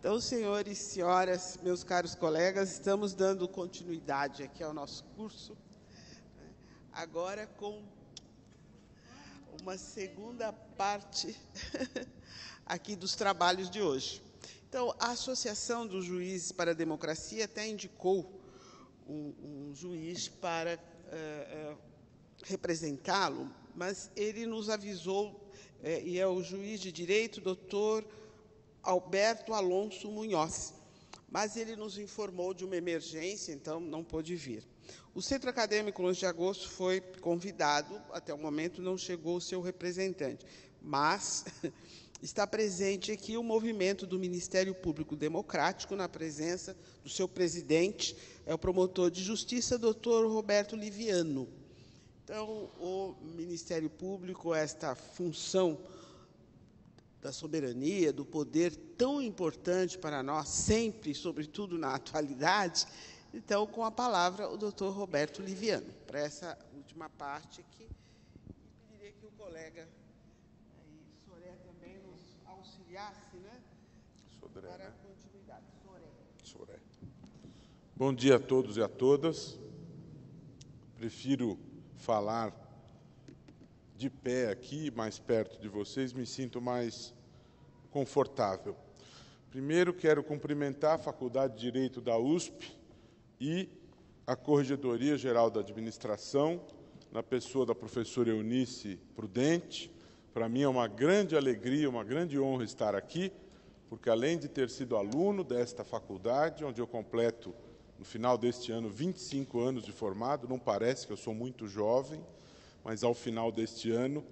Então, senhores, senhoras, meus caros colegas, estamos dando continuidade aqui ao nosso curso, né? agora com uma segunda parte aqui dos trabalhos de hoje. Então, a Associação dos Juízes para a Democracia até indicou um, um juiz para uh, uh, representá-lo, mas ele nos avisou, uh, e é o juiz de direito, doutor Alberto Alonso Munhoz, mas ele nos informou de uma emergência, então não pôde vir. O Centro Acadêmico 11 de Agosto foi convidado, até o momento não chegou o seu representante, mas está presente aqui o movimento do Ministério Público Democrático, na presença do seu presidente, é o promotor de justiça, doutor Roberto Liviano. Então, o Ministério Público, esta função da soberania, do poder tão importante para nós, sempre, sobretudo na atualidade, então, com a palavra, o doutor Roberto Liviano, para essa última parte aqui. Eu pediria que o colega aí, Soré também nos auxiliasse, né? Sodré, para né? continuidade. Soré. Soré. Bom dia a todos e a todas. Prefiro falar de pé aqui, mais perto de vocês, me sinto mais confortável. Primeiro, quero cumprimentar a Faculdade de Direito da USP e a Corregedoria Geral da Administração, na pessoa da professora Eunice Prudente. Para mim é uma grande alegria, uma grande honra estar aqui, porque além de ter sido aluno desta faculdade, onde eu completo no final deste ano 25 anos de formado, não parece que eu sou muito jovem, mas ao final deste ano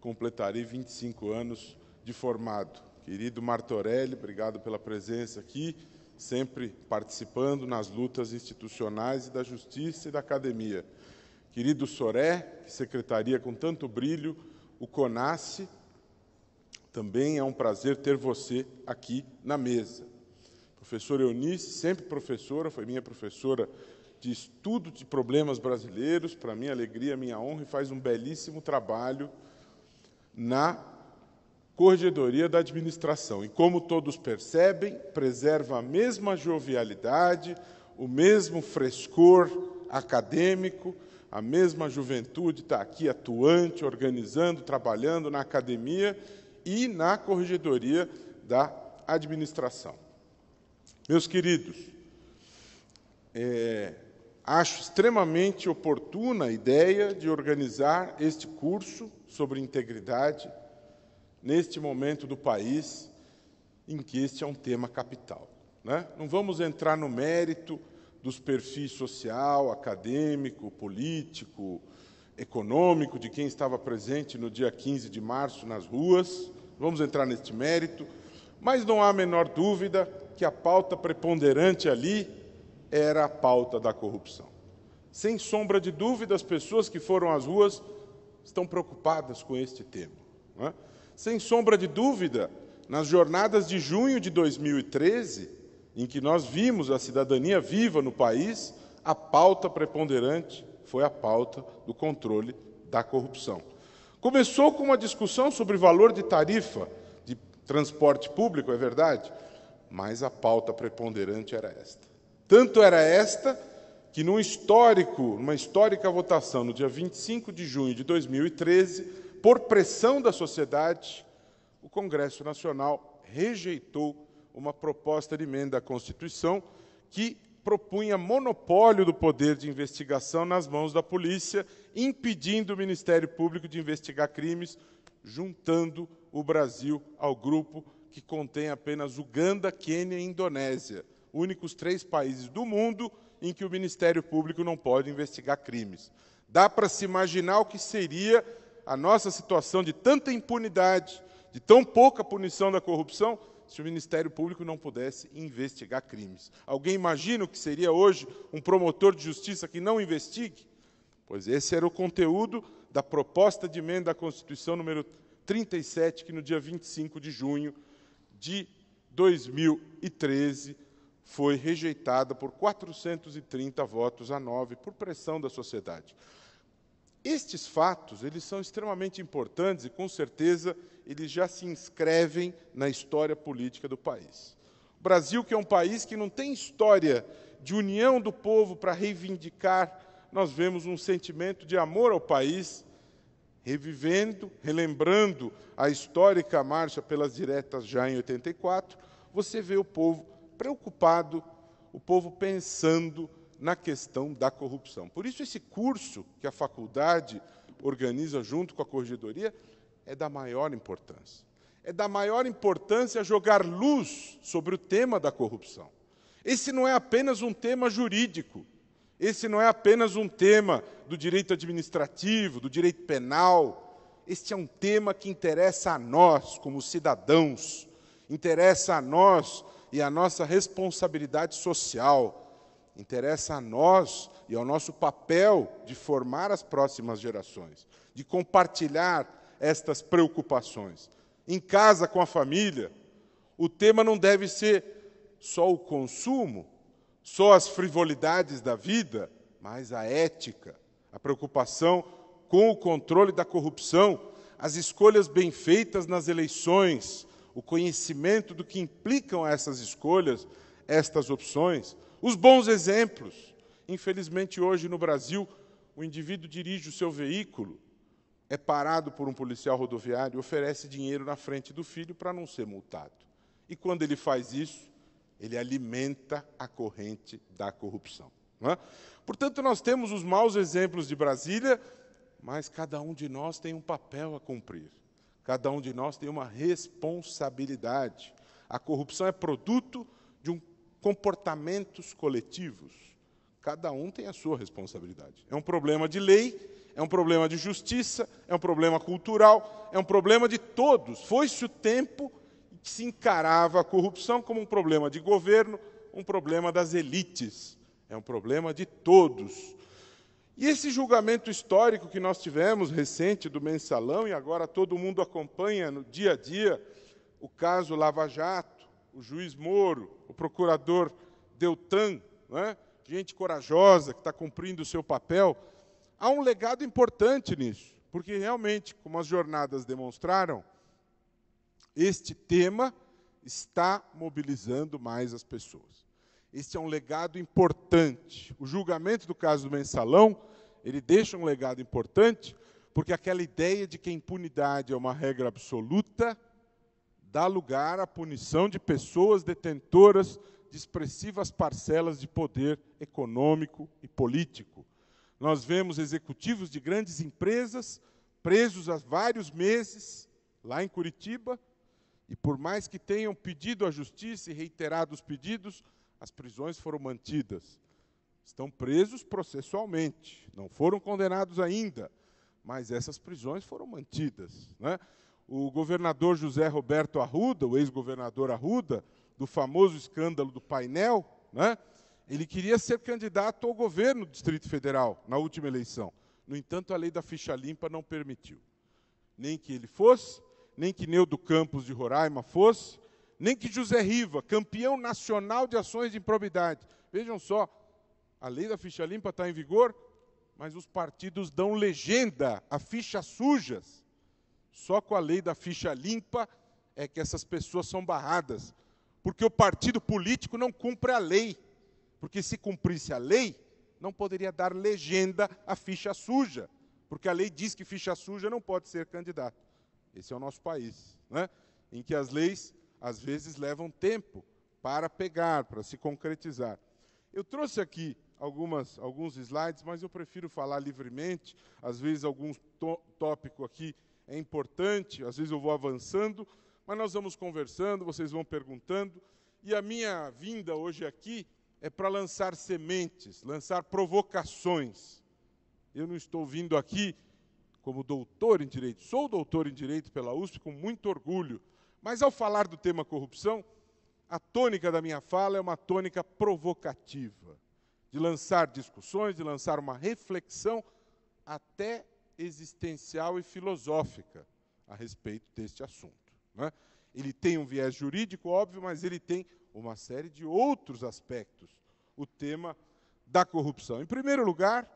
completarei 25 anos de formado. Querido Martorelli, obrigado pela presença aqui, sempre participando nas lutas institucionais e da justiça e da academia. Querido Soré, que secretaria com tanto brilho o CONASSE, também é um prazer ter você aqui na mesa. Professor Eunice, sempre professora, foi minha professora de estudo de problemas brasileiros, para minha alegria, minha honra, e faz um belíssimo trabalho na corregedoria da administração. E como todos percebem, preserva a mesma jovialidade, o mesmo frescor acadêmico, a mesma juventude está aqui atuante, organizando, trabalhando na academia e na corregedoria da administração. Meus queridos, é, acho extremamente oportuna a ideia de organizar este curso sobre integridade neste momento do país em que este é um tema capital. Né? Não vamos entrar no mérito dos perfis social, acadêmico, político, econômico de quem estava presente no dia 15 de março nas ruas, vamos entrar neste mérito, mas não há a menor dúvida que a pauta preponderante ali era a pauta da corrupção. Sem sombra de dúvida, as pessoas que foram às ruas estão preocupadas com este tema. É? Sem sombra de dúvida, nas jornadas de junho de 2013, em que nós vimos a cidadania viva no país, a pauta preponderante foi a pauta do controle da corrupção. Começou com uma discussão sobre valor de tarifa de transporte público, é verdade, mas a pauta preponderante era esta. Tanto era esta que num histórico, numa histórica votação no dia 25 de junho de 2013, por pressão da sociedade, o Congresso Nacional rejeitou uma proposta de emenda à Constituição que propunha monopólio do poder de investigação nas mãos da polícia, impedindo o Ministério Público de investigar crimes, juntando o Brasil ao grupo que contém apenas Uganda, Quênia e Indonésia únicos três países do mundo em que o Ministério Público não pode investigar crimes. Dá para se imaginar o que seria a nossa situação de tanta impunidade, de tão pouca punição da corrupção, se o Ministério Público não pudesse investigar crimes. Alguém imagina o que seria hoje um promotor de justiça que não investigue? Pois esse era o conteúdo da proposta de emenda à Constituição número 37, que no dia 25 de junho de 2013 foi rejeitada por 430 votos a 9 por pressão da sociedade. Estes fatos, eles são extremamente importantes e com certeza eles já se inscrevem na história política do país. O Brasil, que é um país que não tem história de união do povo para reivindicar, nós vemos um sentimento de amor ao país revivendo, relembrando a histórica marcha pelas diretas já em 84, você vê o povo preocupado, o povo pensando na questão da corrupção. Por isso, esse curso que a faculdade organiza junto com a corregedoria é da maior importância. É da maior importância jogar luz sobre o tema da corrupção. Esse não é apenas um tema jurídico, esse não é apenas um tema do direito administrativo, do direito penal. Este é um tema que interessa a nós, como cidadãos, interessa a nós, e a nossa responsabilidade social. Interessa a nós e ao nosso papel de formar as próximas gerações, de compartilhar estas preocupações. Em casa, com a família, o tema não deve ser só o consumo, só as frivolidades da vida, mas a ética, a preocupação com o controle da corrupção, as escolhas bem feitas nas eleições, o conhecimento do que implicam essas escolhas, estas opções, os bons exemplos. Infelizmente, hoje no Brasil, o indivíduo dirige o seu veículo, é parado por um policial rodoviário e oferece dinheiro na frente do filho para não ser multado. E quando ele faz isso, ele alimenta a corrente da corrupção. É? Portanto, nós temos os maus exemplos de Brasília, mas cada um de nós tem um papel a cumprir. Cada um de nós tem uma responsabilidade. A corrupção é produto de um comportamentos coletivos. Cada um tem a sua responsabilidade. É um problema de lei, é um problema de justiça, é um problema cultural, é um problema de todos. Foi-se o tempo que se encarava a corrupção como um problema de governo, um problema das elites. É um problema de todos. E esse julgamento histórico que nós tivemos recente do mensalão, e agora todo mundo acompanha no dia a dia, o caso Lava Jato, o juiz Moro, o procurador Deltan, é? gente corajosa que está cumprindo o seu papel, há um legado importante nisso, porque realmente, como as jornadas demonstraram, este tema está mobilizando mais as pessoas. Este é um legado importante. O julgamento do caso do mensalão, ele deixa um legado importante, porque aquela ideia de que a impunidade é uma regra absoluta dá lugar à punição de pessoas detentoras de expressivas parcelas de poder econômico e político. Nós vemos executivos de grandes empresas presos há vários meses lá em Curitiba, e por mais que tenham pedido à justiça e os pedidos, as prisões foram mantidas. Estão presos processualmente, não foram condenados ainda, mas essas prisões foram mantidas. Né? O governador José Roberto Arruda, o ex-governador Arruda, do famoso escândalo do painel, né? ele queria ser candidato ao governo do Distrito Federal na última eleição. No entanto, a lei da ficha limpa não permitiu. Nem que ele fosse, nem que Neudo Campos de Roraima fosse, nem que José Riva, campeão nacional de ações de improbidade. Vejam só, a lei da ficha limpa está em vigor, mas os partidos dão legenda a fichas sujas. Só com a lei da ficha limpa é que essas pessoas são barradas, porque o partido político não cumpre a lei. Porque se cumprisse a lei, não poderia dar legenda a ficha suja, porque a lei diz que ficha suja não pode ser candidato. Esse é o nosso país, né? em que as leis às vezes levam tempo para pegar, para se concretizar. Eu trouxe aqui algumas, alguns slides, mas eu prefiro falar livremente. Às vezes, algum tópico aqui é importante, às vezes eu vou avançando, mas nós vamos conversando, vocês vão perguntando. E a minha vinda hoje aqui é para lançar sementes, lançar provocações. Eu não estou vindo aqui como doutor em direito, sou doutor em direito pela USP com muito orgulho, mas ao falar do tema corrupção, a tônica da minha fala é uma tônica provocativa, de lançar discussões, de lançar uma reflexão até existencial e filosófica a respeito deste assunto. Né? Ele tem um viés jurídico, óbvio, mas ele tem uma série de outros aspectos, o tema da corrupção. Em primeiro lugar,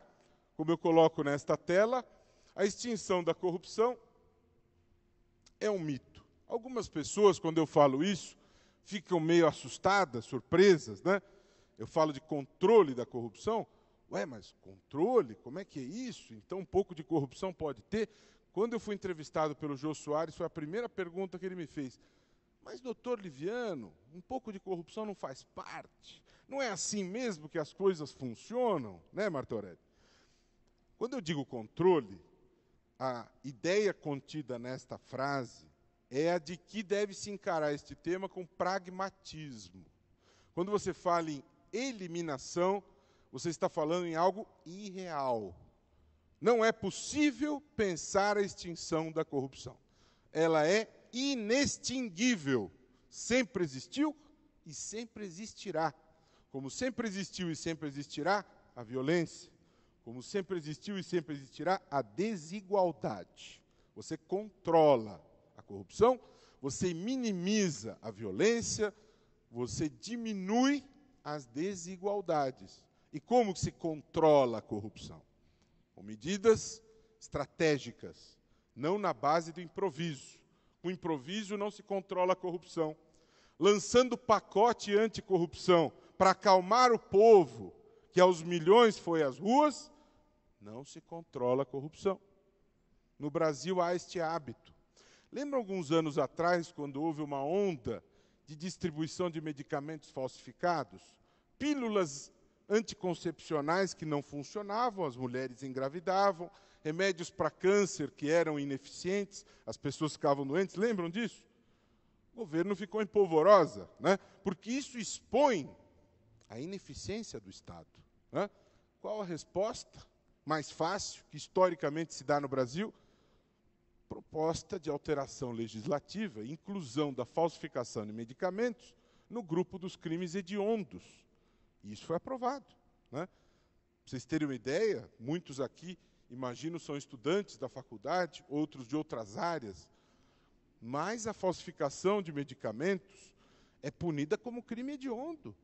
como eu coloco nesta tela, a extinção da corrupção é um mito. Algumas pessoas, quando eu falo isso, ficam meio assustadas, surpresas, né? Eu falo de controle da corrupção. Ué, mas controle? Como é que é isso? Então, um pouco de corrupção pode ter? Quando eu fui entrevistado pelo Jô Soares, foi a primeira pergunta que ele me fez. Mas, doutor Liviano, um pouco de corrupção não faz parte. Não é assim mesmo que as coisas funcionam, né, Martorelli? Quando eu digo controle, a ideia contida nesta frase é a de que deve se encarar este tema com pragmatismo. Quando você fala em eliminação, você está falando em algo irreal. Não é possível pensar a extinção da corrupção. Ela é inextinguível. Sempre existiu e sempre existirá. Como sempre existiu e sempre existirá a violência, como sempre existiu e sempre existirá a desigualdade. Você controla, corrupção, você minimiza a violência, você diminui as desigualdades. E como se controla a corrupção? Com medidas estratégicas, não na base do improviso. Com improviso não se controla a corrupção. Lançando pacote anticorrupção para acalmar o povo, que aos milhões foi às ruas, não se controla a corrupção. No Brasil há este hábito Lembra alguns anos atrás, quando houve uma onda de distribuição de medicamentos falsificados? Pílulas anticoncepcionais que não funcionavam, as mulheres engravidavam, remédios para câncer que eram ineficientes, as pessoas ficavam doentes. Lembram disso? O governo ficou em polvorosa, né? porque isso expõe a ineficiência do Estado. Né? Qual a resposta mais fácil que historicamente se dá no Brasil? proposta de alteração legislativa, inclusão da falsificação de medicamentos no grupo dos crimes hediondos. isso foi aprovado. Né? vocês terem uma ideia, muitos aqui, imagino, são estudantes da faculdade, outros de outras áreas, mas a falsificação de medicamentos é punida como crime hediondo.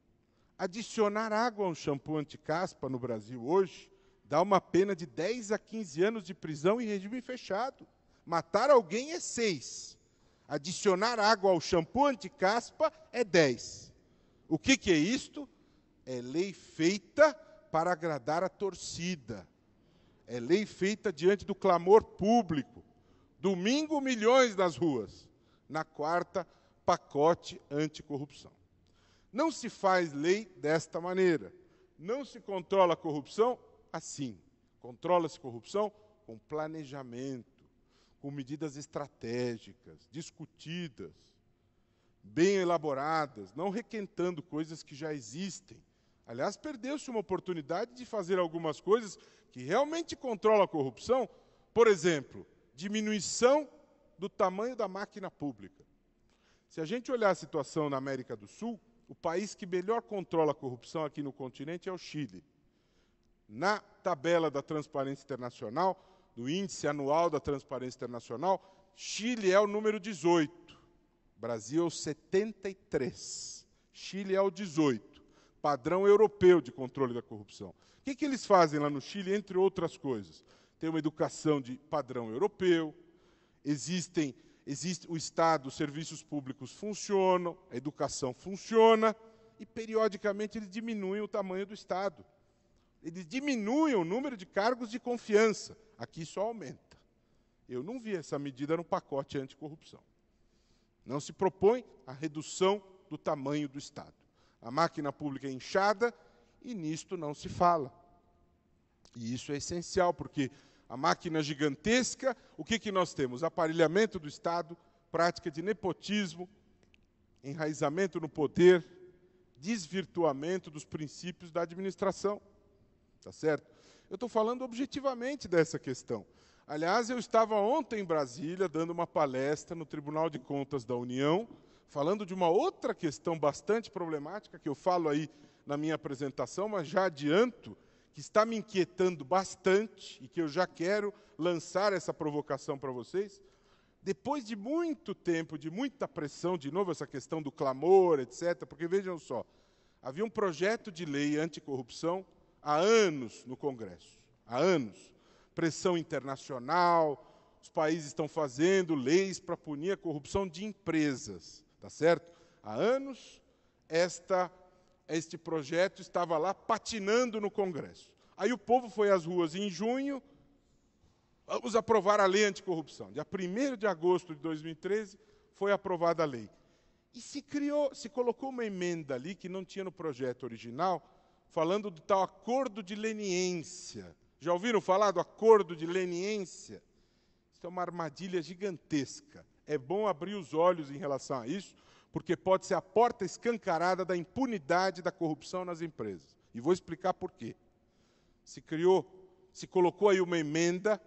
Adicionar água a um shampoo anticaspa no Brasil hoje dá uma pena de 10 a 15 anos de prisão em regime fechado. Matar alguém é seis. Adicionar água ao shampoo anticaspa é dez. O que, que é isto? É lei feita para agradar a torcida. É lei feita diante do clamor público. Domingo, milhões nas ruas. Na quarta, pacote anticorrupção. Não se faz lei desta maneira. Não se controla a corrupção assim. Controla-se corrupção com planejamento, com medidas estratégicas, discutidas, bem elaboradas, não requentando coisas que já existem. Aliás, perdeu-se uma oportunidade de fazer algumas coisas que realmente controlam a corrupção, por exemplo, diminuição do tamanho da máquina pública. Se a gente olhar a situação na América do Sul, o país que melhor controla a corrupção aqui no continente é o Chile. Na tabela da Transparência Internacional, do Índice Anual da Transparência Internacional, Chile é o número 18, Brasil é o 73. Chile é o 18, padrão europeu de controle da corrupção. O que, que eles fazem lá no Chile, entre outras coisas? Tem uma educação de padrão europeu, existem, existe o Estado, os serviços públicos funcionam, a educação funciona, e periodicamente eles diminuem o tamanho do Estado. Eles diminuem o número de cargos de confiança. Aqui só aumenta. Eu não vi essa medida no pacote anticorrupção. Não se propõe a redução do tamanho do Estado. A máquina pública é inchada e nisto não se fala. E isso é essencial, porque a máquina gigantesca, o que, que nós temos? Aparelhamento do Estado, prática de nepotismo, enraizamento no poder, desvirtuamento dos princípios da administração. Tá certo? Eu estou falando objetivamente dessa questão. Aliás, eu estava ontem em Brasília dando uma palestra no Tribunal de Contas da União, falando de uma outra questão bastante problemática que eu falo aí na minha apresentação, mas já adianto que está me inquietando bastante e que eu já quero lançar essa provocação para vocês. Depois de muito tempo, de muita pressão, de novo essa questão do clamor, etc., porque vejam só, havia um projeto de lei anticorrupção há anos no Congresso, há anos. Pressão internacional, os países estão fazendo leis para punir a corrupção de empresas, tá certo? Há anos esta este projeto estava lá patinando no Congresso. Aí o povo foi às ruas em junho, vamos aprovar a lei anticorrupção. Dia 1 de agosto de 2013 foi aprovada a lei. E se criou, se colocou uma emenda ali que não tinha no projeto original, falando do tal acordo de leniência. Já ouviram falar do acordo de leniência? Isso é uma armadilha gigantesca. É bom abrir os olhos em relação a isso, porque pode ser a porta escancarada da impunidade da corrupção nas empresas. E vou explicar por quê. Se criou, se colocou aí uma emenda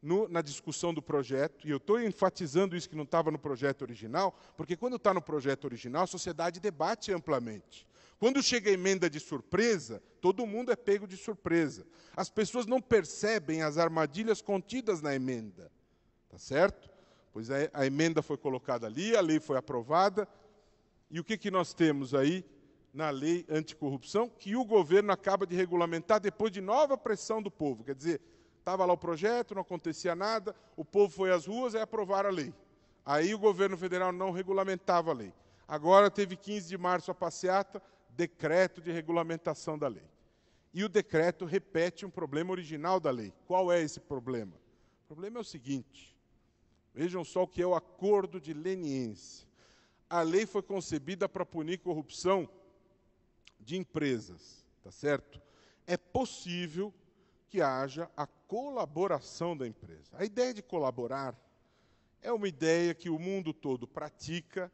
no, na discussão do projeto, e eu estou enfatizando isso que não estava no projeto original, porque quando está no projeto original, a sociedade debate amplamente. Quando chega a emenda de surpresa, todo mundo é pego de surpresa. As pessoas não percebem as armadilhas contidas na emenda. Tá certo? Pois a, a emenda foi colocada ali, a lei foi aprovada. E o que, que nós temos aí na lei anticorrupção que o governo acaba de regulamentar depois de nova pressão do povo? Quer dizer, estava lá o projeto, não acontecia nada, o povo foi às ruas e aprovaram a lei. Aí o governo federal não regulamentava a lei. Agora teve 15 de março a passeata, decreto de regulamentação da lei. E o decreto repete um problema original da lei. Qual é esse problema? O problema é o seguinte: vejam só o que é o acordo de leniência. A lei foi concebida para punir corrupção de empresas, tá certo? É possível que haja a colaboração da empresa. A ideia de colaborar é uma ideia que o mundo todo pratica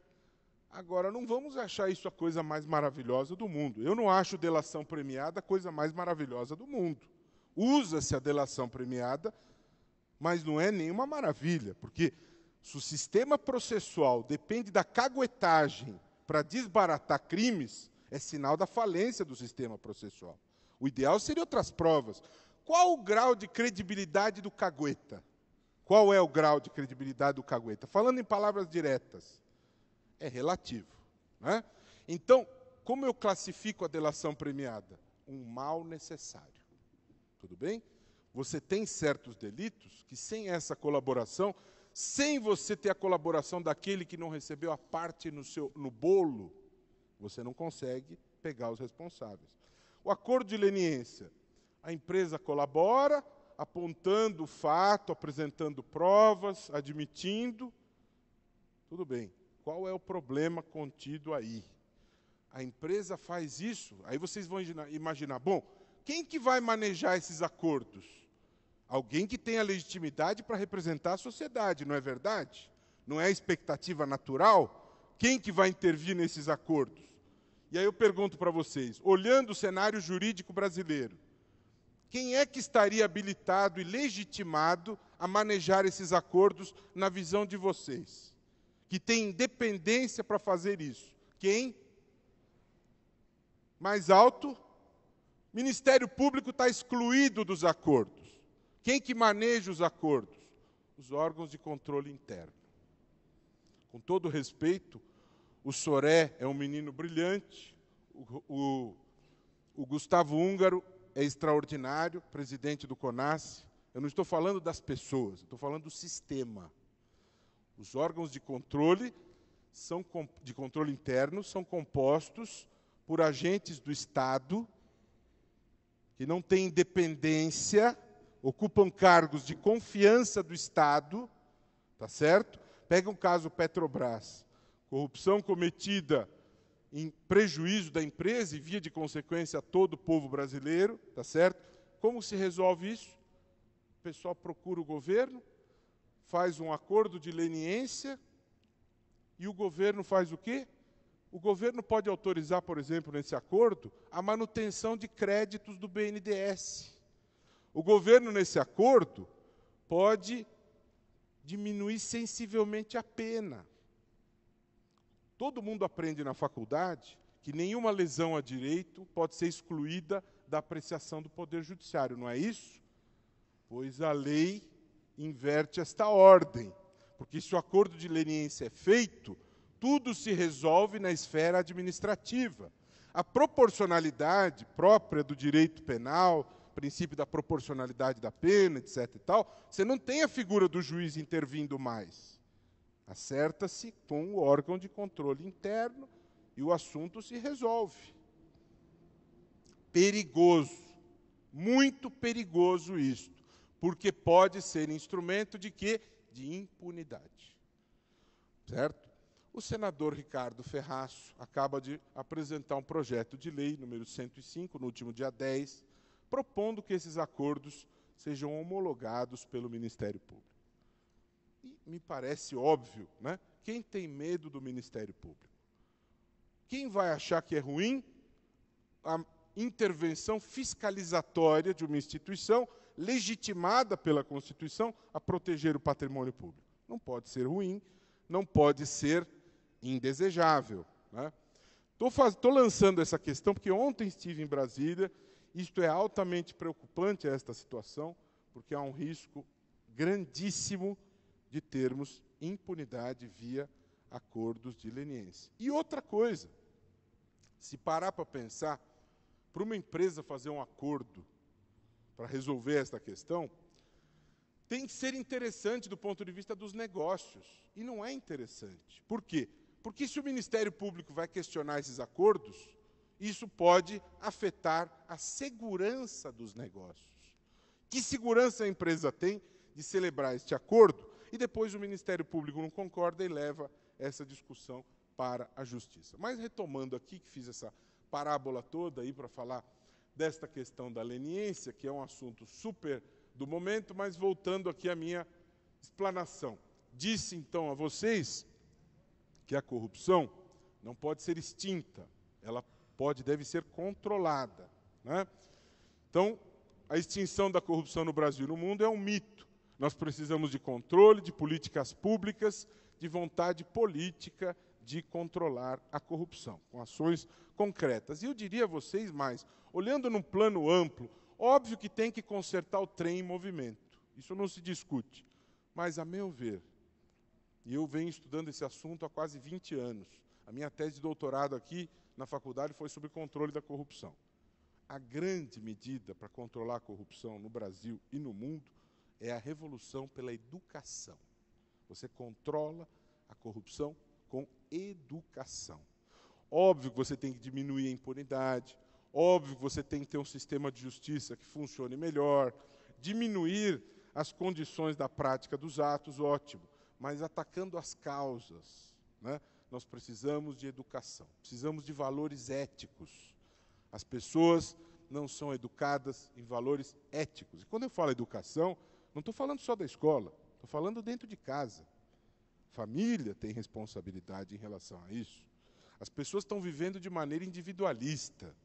Agora, não vamos achar isso a coisa mais maravilhosa do mundo. Eu não acho delação premiada a coisa mais maravilhosa do mundo. Usa-se a delação premiada, mas não é nenhuma maravilha, porque se o sistema processual depende da caguetagem para desbaratar crimes, é sinal da falência do sistema processual. O ideal seria outras provas. Qual o grau de credibilidade do cagueta? Qual é o grau de credibilidade do cagueta? Falando em palavras diretas, é relativo. Né? Então, como eu classifico a delação premiada? Um mal necessário. Tudo bem? Você tem certos delitos que, sem essa colaboração, sem você ter a colaboração daquele que não recebeu a parte no, seu, no bolo, você não consegue pegar os responsáveis. O acordo de leniência. A empresa colabora, apontando o fato, apresentando provas, admitindo. Tudo bem. Qual é o problema contido aí? A empresa faz isso, aí vocês vão imaginar, bom, quem que vai manejar esses acordos? Alguém que tenha legitimidade para representar a sociedade, não é verdade? Não é a expectativa natural? Quem que vai intervir nesses acordos? E aí eu pergunto para vocês, olhando o cenário jurídico brasileiro, quem é que estaria habilitado e legitimado a manejar esses acordos na visão de vocês? que tem independência para fazer isso. Quem? Mais alto. Ministério Público está excluído dos acordos. Quem que maneja os acordos? Os órgãos de controle interno. Com todo respeito, o Soré é um menino brilhante, o, o, o Gustavo Húngaro é extraordinário, presidente do CONAS. Eu não estou falando das pessoas, estou falando do sistema. Os órgãos de controle são de controle interno são compostos por agentes do Estado que não têm independência, ocupam cargos de confiança do Estado, tá certo? Pega um caso Petrobras, corrupção cometida em prejuízo da empresa e via de consequência a todo o povo brasileiro, tá certo? Como se resolve isso? O pessoal procura o governo, faz um acordo de leniência e o governo faz o quê? O governo pode autorizar, por exemplo, nesse acordo, a manutenção de créditos do BNDES. O governo, nesse acordo, pode diminuir sensivelmente a pena. Todo mundo aprende na faculdade que nenhuma lesão a direito pode ser excluída da apreciação do Poder Judiciário, não é isso? Pois a lei inverte esta ordem, porque se o acordo de leniência é feito, tudo se resolve na esfera administrativa. A proporcionalidade própria do direito penal, princípio da proporcionalidade da pena, etc. e tal, você não tem a figura do juiz intervindo mais. Acerta-se com o órgão de controle interno e o assunto se resolve. Perigoso, muito perigoso isto porque pode ser instrumento de quê? De impunidade. Certo? O senador Ricardo Ferraço acaba de apresentar um projeto de lei número 105, no último dia 10, propondo que esses acordos sejam homologados pelo Ministério Público. E me parece óbvio, né? Quem tem medo do Ministério Público? Quem vai achar que é ruim a intervenção fiscalizatória de uma instituição legitimada pela Constituição a proteger o patrimônio público. Não pode ser ruim, não pode ser indesejável. Estou né? lançando essa questão porque ontem estive em Brasília, isto é altamente preocupante, esta situação, porque há um risco grandíssimo de termos impunidade via acordos de leniência. E outra coisa, se parar para pensar, para uma empresa fazer um acordo para resolver esta questão, tem que ser interessante do ponto de vista dos negócios. E não é interessante. Por quê? Porque se o Ministério Público vai questionar esses acordos, isso pode afetar a segurança dos negócios. Que segurança a empresa tem de celebrar este acordo? E depois o Ministério Público não concorda e leva essa discussão para a justiça. Mas retomando aqui, que fiz essa parábola toda aí para falar desta questão da leniência, que é um assunto super do momento, mas voltando aqui à minha explanação. Disse então a vocês que a corrupção não pode ser extinta, ela pode, deve ser controlada. Né? Então, a extinção da corrupção no Brasil e no mundo é um mito. Nós precisamos de controle, de políticas públicas, de vontade política de controlar a corrupção, com ações concretas. E eu diria a vocês mais, olhando num plano amplo, óbvio que tem que consertar o trem em movimento. Isso não se discute. Mas, a meu ver, e eu venho estudando esse assunto há quase 20 anos, a minha tese de doutorado aqui na faculdade foi sobre controle da corrupção. A grande medida para controlar a corrupção no Brasil e no mundo é a revolução pela educação. Você controla a corrupção educação. Óbvio que você tem que diminuir a impunidade, óbvio que você tem que ter um sistema de justiça que funcione melhor, diminuir as condições da prática dos atos, ótimo, mas atacando as causas. Né? Nós precisamos de educação, precisamos de valores éticos. As pessoas não são educadas em valores éticos. E quando eu falo educação, não estou falando só da escola, estou falando dentro de casa. Família tem responsabilidade em relação a isso. As pessoas estão vivendo de maneira individualista,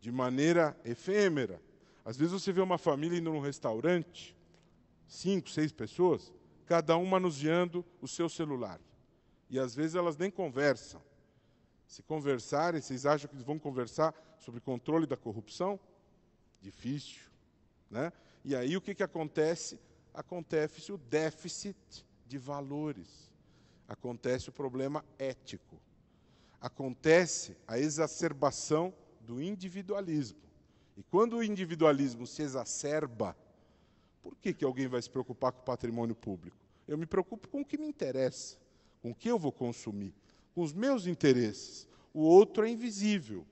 de maneira efêmera. Às vezes você vê uma família indo num restaurante, cinco, seis pessoas, cada um manuseando o seu celular. E às vezes elas nem conversam. Se conversarem, vocês acham que vão conversar sobre controle da corrupção? Difícil. Né? E aí o que, que acontece? Acontece o déficit de valores. Acontece o problema ético. Acontece a exacerbação do individualismo. E quando o individualismo se exacerba, por que, que alguém vai se preocupar com o patrimônio público? Eu me preocupo com o que me interessa, com o que eu vou consumir, com os meus interesses. O outro é invisível.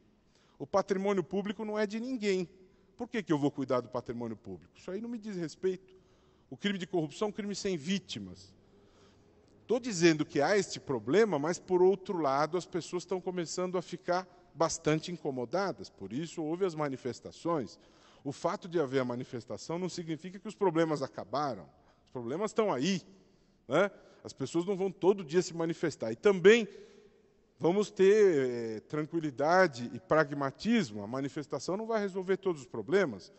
O patrimônio público não é de ninguém. Por que, que eu vou cuidar do patrimônio público? Isso aí não me diz respeito. O crime de corrupção é um crime sem vítimas estou dizendo que há este problema, mas por outro lado, as pessoas estão começando a ficar bastante incomodadas. Por isso, houve as manifestações. O fato de haver a manifestação não significa que os problemas acabaram. Os problemas estão aí. Né? As pessoas não vão todo dia se manifestar. E também vamos ter é, tranquilidade e pragmatismo. A manifestação não vai resolver todos os problemas.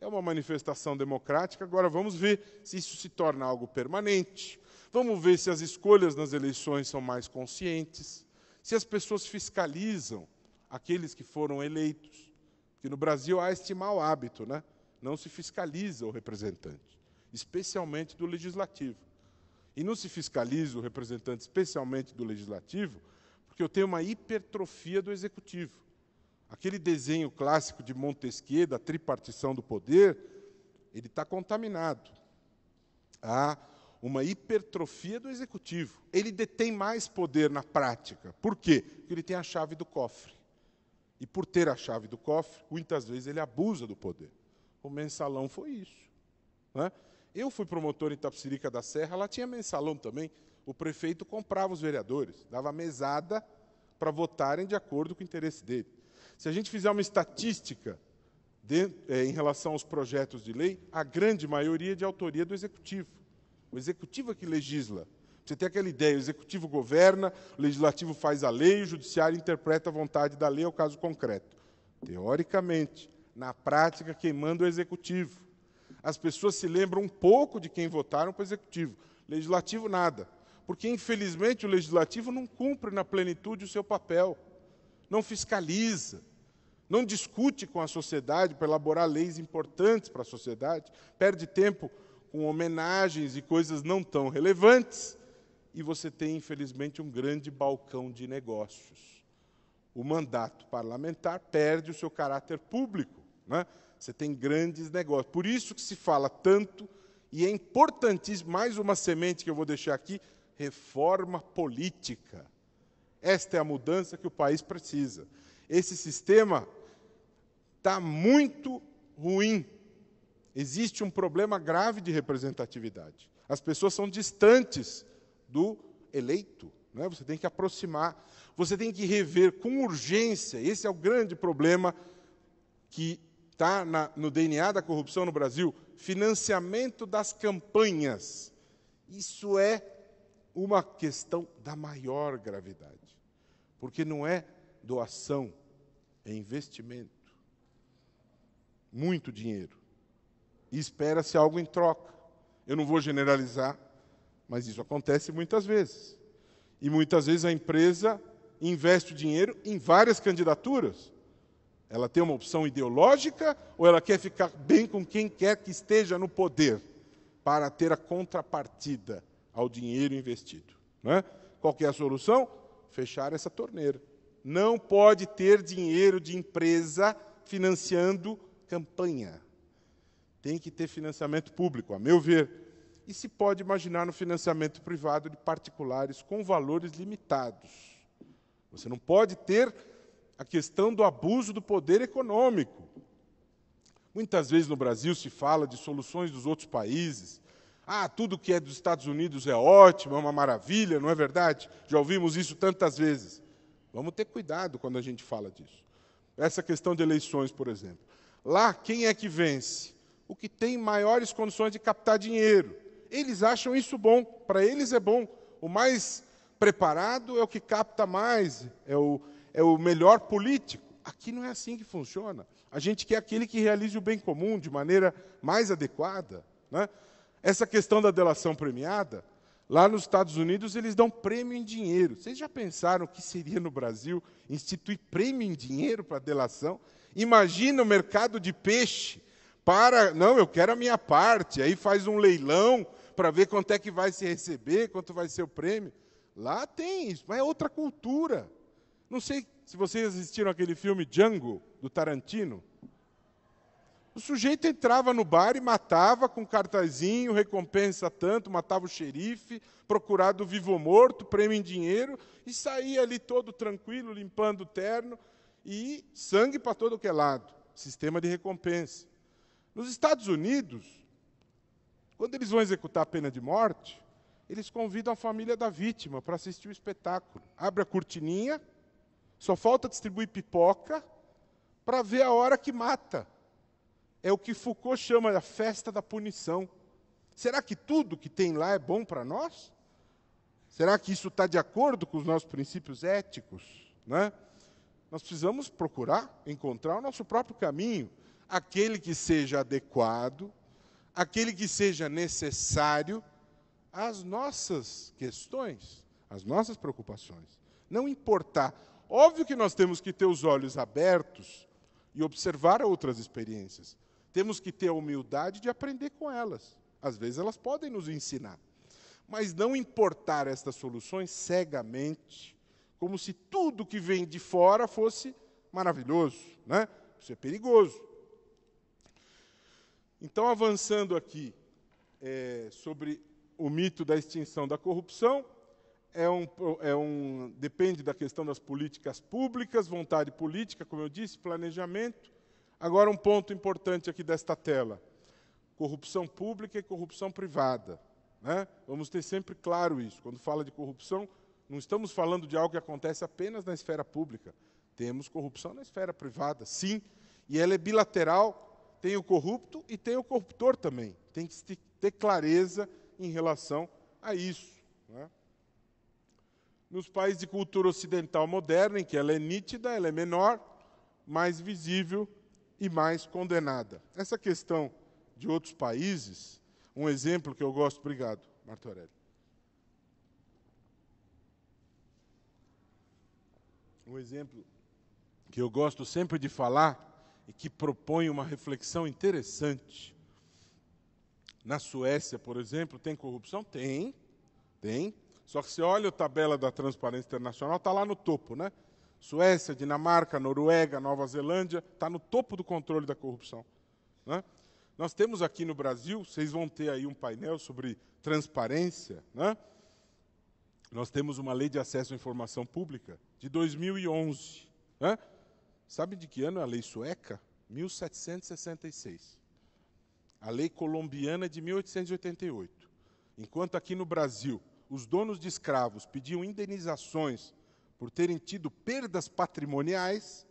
É uma manifestação democrática. Agora vamos ver se isso se torna algo permanente Vamos ver se as escolhas nas eleições são mais conscientes, se as pessoas fiscalizam aqueles que foram eleitos. Porque no Brasil há este mau hábito, né? Não se fiscaliza o representante, especialmente do legislativo. E não se fiscaliza o representante, especialmente do legislativo, porque eu tenho uma hipertrofia do executivo. Aquele desenho clássico de Montesquieu, da tripartição do poder, ele está contaminado. Há ah, uma hipertrofia do executivo. Ele detém mais poder na prática. Por quê? Porque ele tem a chave do cofre. E por ter a chave do cofre, muitas vezes ele abusa do poder. O mensalão foi isso. Né? Eu fui promotor em Tapsirica da Serra, lá tinha mensalão também. O prefeito comprava os vereadores, dava mesada para votarem de acordo com o interesse dele. Se a gente fizer uma estatística de, é, em relação aos projetos de lei, a grande maioria é de autoria do executivo. O executivo é que legisla. Você tem aquela ideia, o executivo governa, o legislativo faz a lei, o judiciário interpreta a vontade da lei ao é caso concreto. Teoricamente, na prática, quem manda é o executivo. As pessoas se lembram um pouco de quem votaram para o executivo, legislativo nada. Porque, infelizmente, o legislativo não cumpre na plenitude o seu papel, não fiscaliza, não discute com a sociedade para elaborar leis importantes para a sociedade, perde tempo com homenagens e coisas não tão relevantes, e você tem, infelizmente, um grande balcão de negócios. O mandato parlamentar perde o seu caráter público. Né? Você tem grandes negócios. Por isso que se fala tanto, e é importantíssimo, mais uma semente que eu vou deixar aqui, reforma política. Esta é a mudança que o país precisa. Esse sistema está muito ruim existe um problema grave de representatividade. As pessoas são distantes do eleito. Né? Você tem que aproximar, você tem que rever com urgência. Esse é o grande problema que está no DNA da corrupção no Brasil: financiamento das campanhas. Isso é uma questão da maior gravidade, porque não é doação, é investimento. Muito dinheiro e espera-se algo em troca. Eu não vou generalizar, mas isso acontece muitas vezes. E muitas vezes a empresa investe o dinheiro em várias candidaturas. Ela tem uma opção ideológica ou ela quer ficar bem com quem quer que esteja no poder para ter a contrapartida ao dinheiro investido. Né? Qual é a solução? Fechar essa torneira. Não pode ter dinheiro de empresa financiando campanha. Tem que ter financiamento público, a meu ver. E se pode imaginar no financiamento privado de particulares com valores limitados. Você não pode ter a questão do abuso do poder econômico. Muitas vezes no Brasil se fala de soluções dos outros países. Ah, tudo que é dos Estados Unidos é ótimo, é uma maravilha, não é verdade? Já ouvimos isso tantas vezes. Vamos ter cuidado quando a gente fala disso. Essa questão de eleições, por exemplo. Lá, quem é que vence? o que tem maiores condições de captar dinheiro. Eles acham isso bom, para eles é bom. O mais preparado é o que capta mais, é o, é o melhor político. Aqui não é assim que funciona. A gente quer aquele que realize o bem comum de maneira mais adequada. Né? Essa questão da delação premiada, lá nos Estados Unidos eles dão prêmio em dinheiro. Vocês já pensaram o que seria no Brasil instituir prêmio em dinheiro para delação? Imagina o mercado de peixe para, não, eu quero a minha parte. Aí faz um leilão para ver quanto é que vai se receber, quanto vai ser o prêmio. Lá tem isso, mas é outra cultura. Não sei se vocês assistiram aquele filme Django, do Tarantino. O sujeito entrava no bar e matava com cartazinho, recompensa tanto, matava o xerife, procurado vivo ou morto, prêmio em dinheiro, e saía ali todo tranquilo, limpando o terno, e sangue para todo que é lado. Sistema de recompensa. Nos Estados Unidos, quando eles vão executar a pena de morte, eles convidam a família da vítima para assistir o espetáculo. Abre a cortininha, só falta distribuir pipoca para ver a hora que mata. É o que Foucault chama da festa da punição. Será que tudo que tem lá é bom para nós? Será que isso está de acordo com os nossos princípios éticos? Né? Nós precisamos procurar encontrar o nosso próprio caminho aquele que seja adequado, aquele que seja necessário às nossas questões, às nossas preocupações. Não importar. Óbvio que nós temos que ter os olhos abertos e observar outras experiências. Temos que ter a humildade de aprender com elas. Às vezes elas podem nos ensinar. Mas não importar estas soluções cegamente, como se tudo que vem de fora fosse maravilhoso, né? Isso é perigoso. Então, avançando aqui é, sobre o mito da extinção da corrupção, é um, é um, depende da questão das políticas públicas, vontade política, como eu disse, planejamento. Agora, um ponto importante aqui desta tela: corrupção pública e corrupção privada. Né? Vamos ter sempre claro isso. Quando fala de corrupção, não estamos falando de algo que acontece apenas na esfera pública. Temos corrupção na esfera privada, sim, e ela é bilateral tem o corrupto e tem o corruptor também. Tem que ter clareza em relação a isso. Né? Nos países de cultura ocidental moderna, em que ela é nítida, ela é menor, mais visível e mais condenada. Essa questão de outros países, um exemplo que eu gosto, obrigado, Martorelli. Um exemplo que eu gosto sempre de falar e que propõe uma reflexão interessante. Na Suécia, por exemplo, tem corrupção? Tem, tem. Só que você olha a tabela da Transparência Internacional, está lá no topo, né? Suécia, Dinamarca, Noruega, Nova Zelândia, está no topo do controle da corrupção. Né? Nós temos aqui no Brasil, vocês vão ter aí um painel sobre transparência, né? Nós temos uma lei de acesso à informação pública de 2011, né? Sabe de que ano é a lei sueca? 1766. A lei colombiana é de 1888. Enquanto aqui no Brasil os donos de escravos pediam indenizações por terem tido perdas patrimoniais,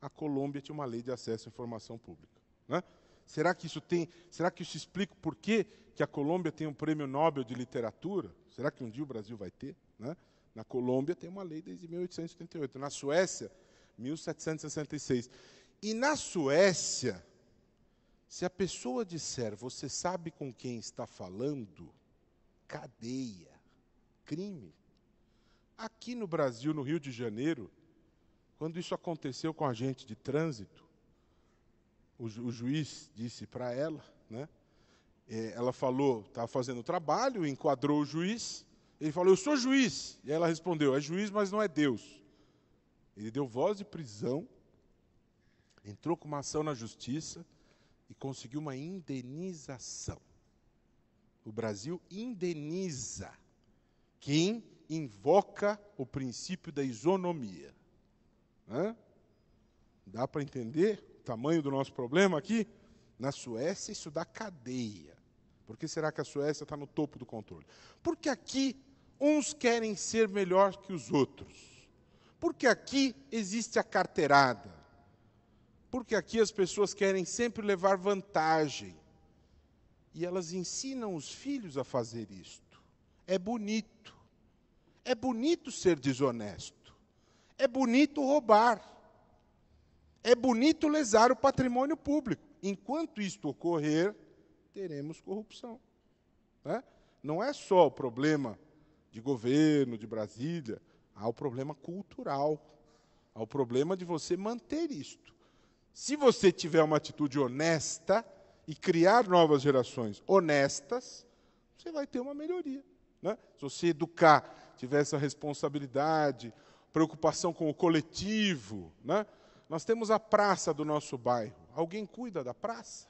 a Colômbia tinha uma lei de acesso à informação pública. Né? Será que isso tem? Será que isso explica por que, que a Colômbia tem um prêmio Nobel de literatura? Será que um dia o Brasil vai ter? Né? Na Colômbia tem uma lei desde 1888. Na Suécia 1766. E na Suécia, se a pessoa disser, você sabe com quem está falando, cadeia, crime. Aqui no Brasil, no Rio de Janeiro, quando isso aconteceu com a gente de trânsito, o, ju o juiz disse para ela, né? É, ela falou, estava fazendo o trabalho, enquadrou o juiz, ele falou, eu sou juiz. E ela respondeu, é juiz, mas não é Deus. Ele deu voz de prisão, entrou com uma ação na justiça e conseguiu uma indenização. O Brasil indeniza quem invoca o princípio da isonomia. Hã? Dá para entender o tamanho do nosso problema aqui? Na Suécia, isso dá cadeia. Por que será que a Suécia está no topo do controle? Porque aqui, uns querem ser melhor que os outros. Porque aqui existe a carteirada. Porque aqui as pessoas querem sempre levar vantagem. E elas ensinam os filhos a fazer isto. É bonito. É bonito ser desonesto. É bonito roubar. É bonito lesar o patrimônio público. Enquanto isto ocorrer, teremos corrupção. Né? Não é só o problema de governo, de Brasília Há o problema cultural, há o problema de você manter isto. Se você tiver uma atitude honesta e criar novas gerações honestas, você vai ter uma melhoria. Né? Se você educar, tiver essa responsabilidade, preocupação com o coletivo, né? nós temos a praça do nosso bairro. Alguém cuida da praça?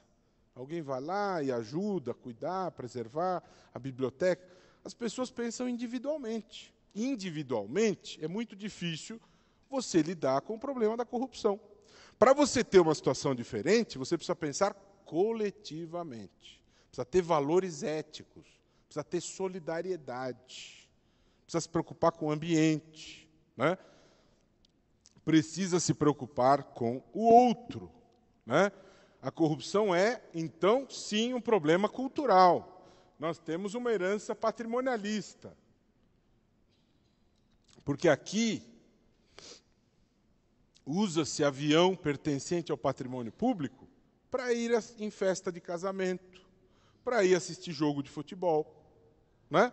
Alguém vai lá e ajuda a cuidar, preservar a biblioteca? As pessoas pensam individualmente individualmente, é muito difícil você lidar com o problema da corrupção. Para você ter uma situação diferente, você precisa pensar coletivamente, precisa ter valores éticos, precisa ter solidariedade, precisa se preocupar com o ambiente, né? precisa se preocupar com o outro. Né? A corrupção é, então, sim, um problema cultural. Nós temos uma herança patrimonialista. Porque aqui usa-se avião pertencente ao patrimônio público para ir em festa de casamento, para ir assistir jogo de futebol. Né?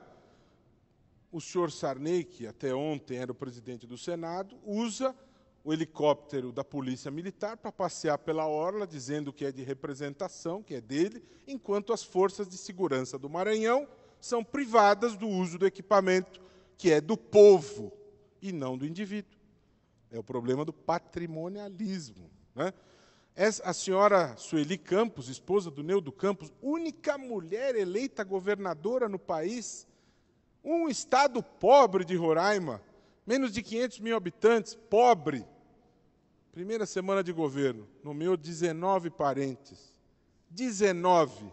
O senhor Sarney, que até ontem era o presidente do Senado, usa o helicóptero da Polícia Militar para passear pela orla, dizendo que é de representação, que é dele, enquanto as forças de segurança do Maranhão são privadas do uso do equipamento que é do povo, e não do indivíduo. É o problema do patrimonialismo. Né? A senhora Sueli Campos, esposa do Neudo Campos, única mulher eleita governadora no país, um estado pobre de Roraima, menos de 500 mil habitantes, pobre. Primeira semana de governo, nomeou 19 parentes. 19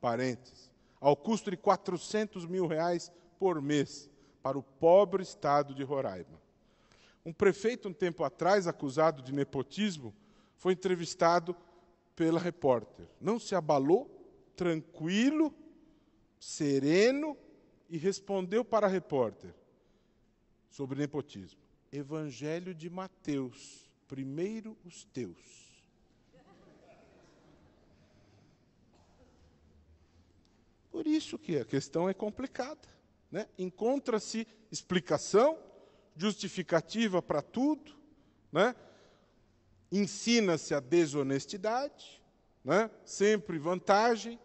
parentes, ao custo de 400 mil reais por mês para o pobre estado de Roraima. Um prefeito, um tempo atrás, acusado de nepotismo, foi entrevistado pela repórter. Não se abalou, tranquilo, sereno e respondeu para a repórter sobre nepotismo. Evangelho de Mateus, primeiro os teus. Por isso que a questão é complicada. Né? Encontra-se explicação, justificativa para tudo, né? ensina-se a desonestidade, né? sempre vantagem.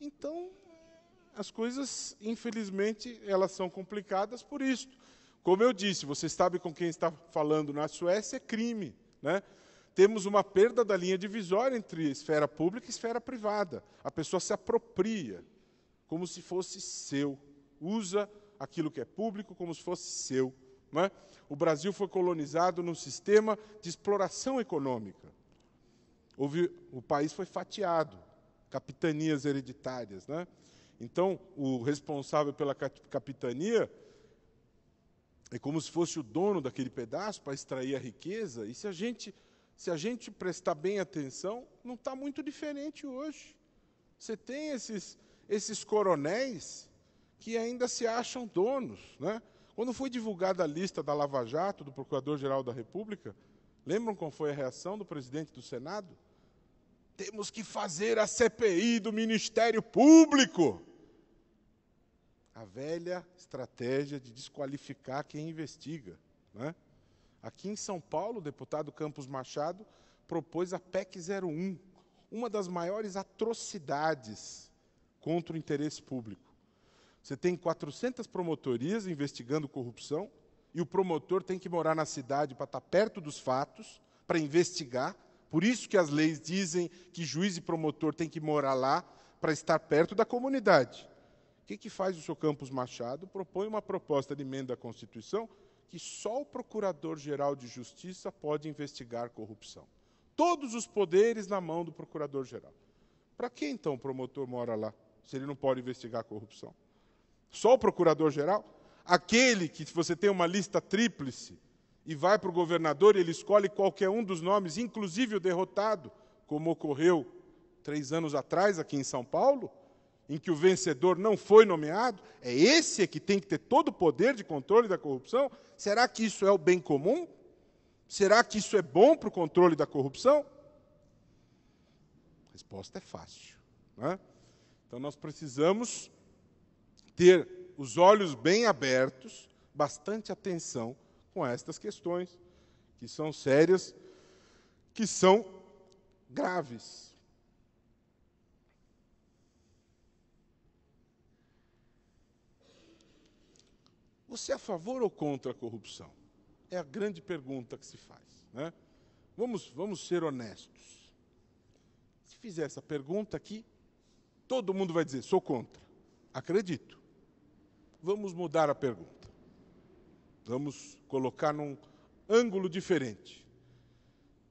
Então, as coisas, infelizmente, elas são complicadas por isso. Como eu disse, você sabe com quem está falando na Suécia, é crime. Né? Temos uma perda da linha divisória entre esfera pública e esfera privada. A pessoa se apropria, como se fosse seu usa aquilo que é público como se fosse seu. É? O Brasil foi colonizado num sistema de exploração econômica. Houve, o país foi fatiado, capitanias hereditárias. É? Então, o responsável pela capitania é como se fosse o dono daquele pedaço para extrair a riqueza. E se a gente, se a gente prestar bem atenção, não está muito diferente hoje. Você tem esses, esses coronéis que ainda se acham donos. Né? Quando foi divulgada a lista da Lava Jato, do Procurador-Geral da República, lembram qual foi a reação do presidente do Senado? Temos que fazer a CPI do Ministério Público. A velha estratégia de desqualificar quem investiga. Né? Aqui em São Paulo, o deputado Campos Machado propôs a PEC 01, uma das maiores atrocidades contra o interesse público. Você tem 400 promotorias investigando corrupção e o promotor tem que morar na cidade para estar tá perto dos fatos, para investigar. Por isso que as leis dizem que juiz e promotor tem que morar lá para estar perto da comunidade. O que, que faz o seu Campos Machado? Propõe uma proposta de emenda à Constituição que só o Procurador-Geral de Justiça pode investigar corrupção. Todos os poderes na mão do Procurador-Geral. Para que então o promotor mora lá, se ele não pode investigar corrupção? Só o procurador-geral? Aquele que você tem uma lista tríplice e vai para o governador e ele escolhe qualquer um dos nomes, inclusive o derrotado, como ocorreu três anos atrás aqui em São Paulo, em que o vencedor não foi nomeado? É esse é que tem que ter todo o poder de controle da corrupção? Será que isso é o bem comum? Será que isso é bom para o controle da corrupção? A resposta é fácil. Né? Então nós precisamos ter os olhos bem abertos, bastante atenção com estas questões, que são sérias, que são graves. Você é a favor ou contra a corrupção? É a grande pergunta que se faz. Né? Vamos, vamos ser honestos. Se fizer essa pergunta aqui, todo mundo vai dizer: sou contra. Acredito vamos mudar a pergunta. Vamos colocar num ângulo diferente.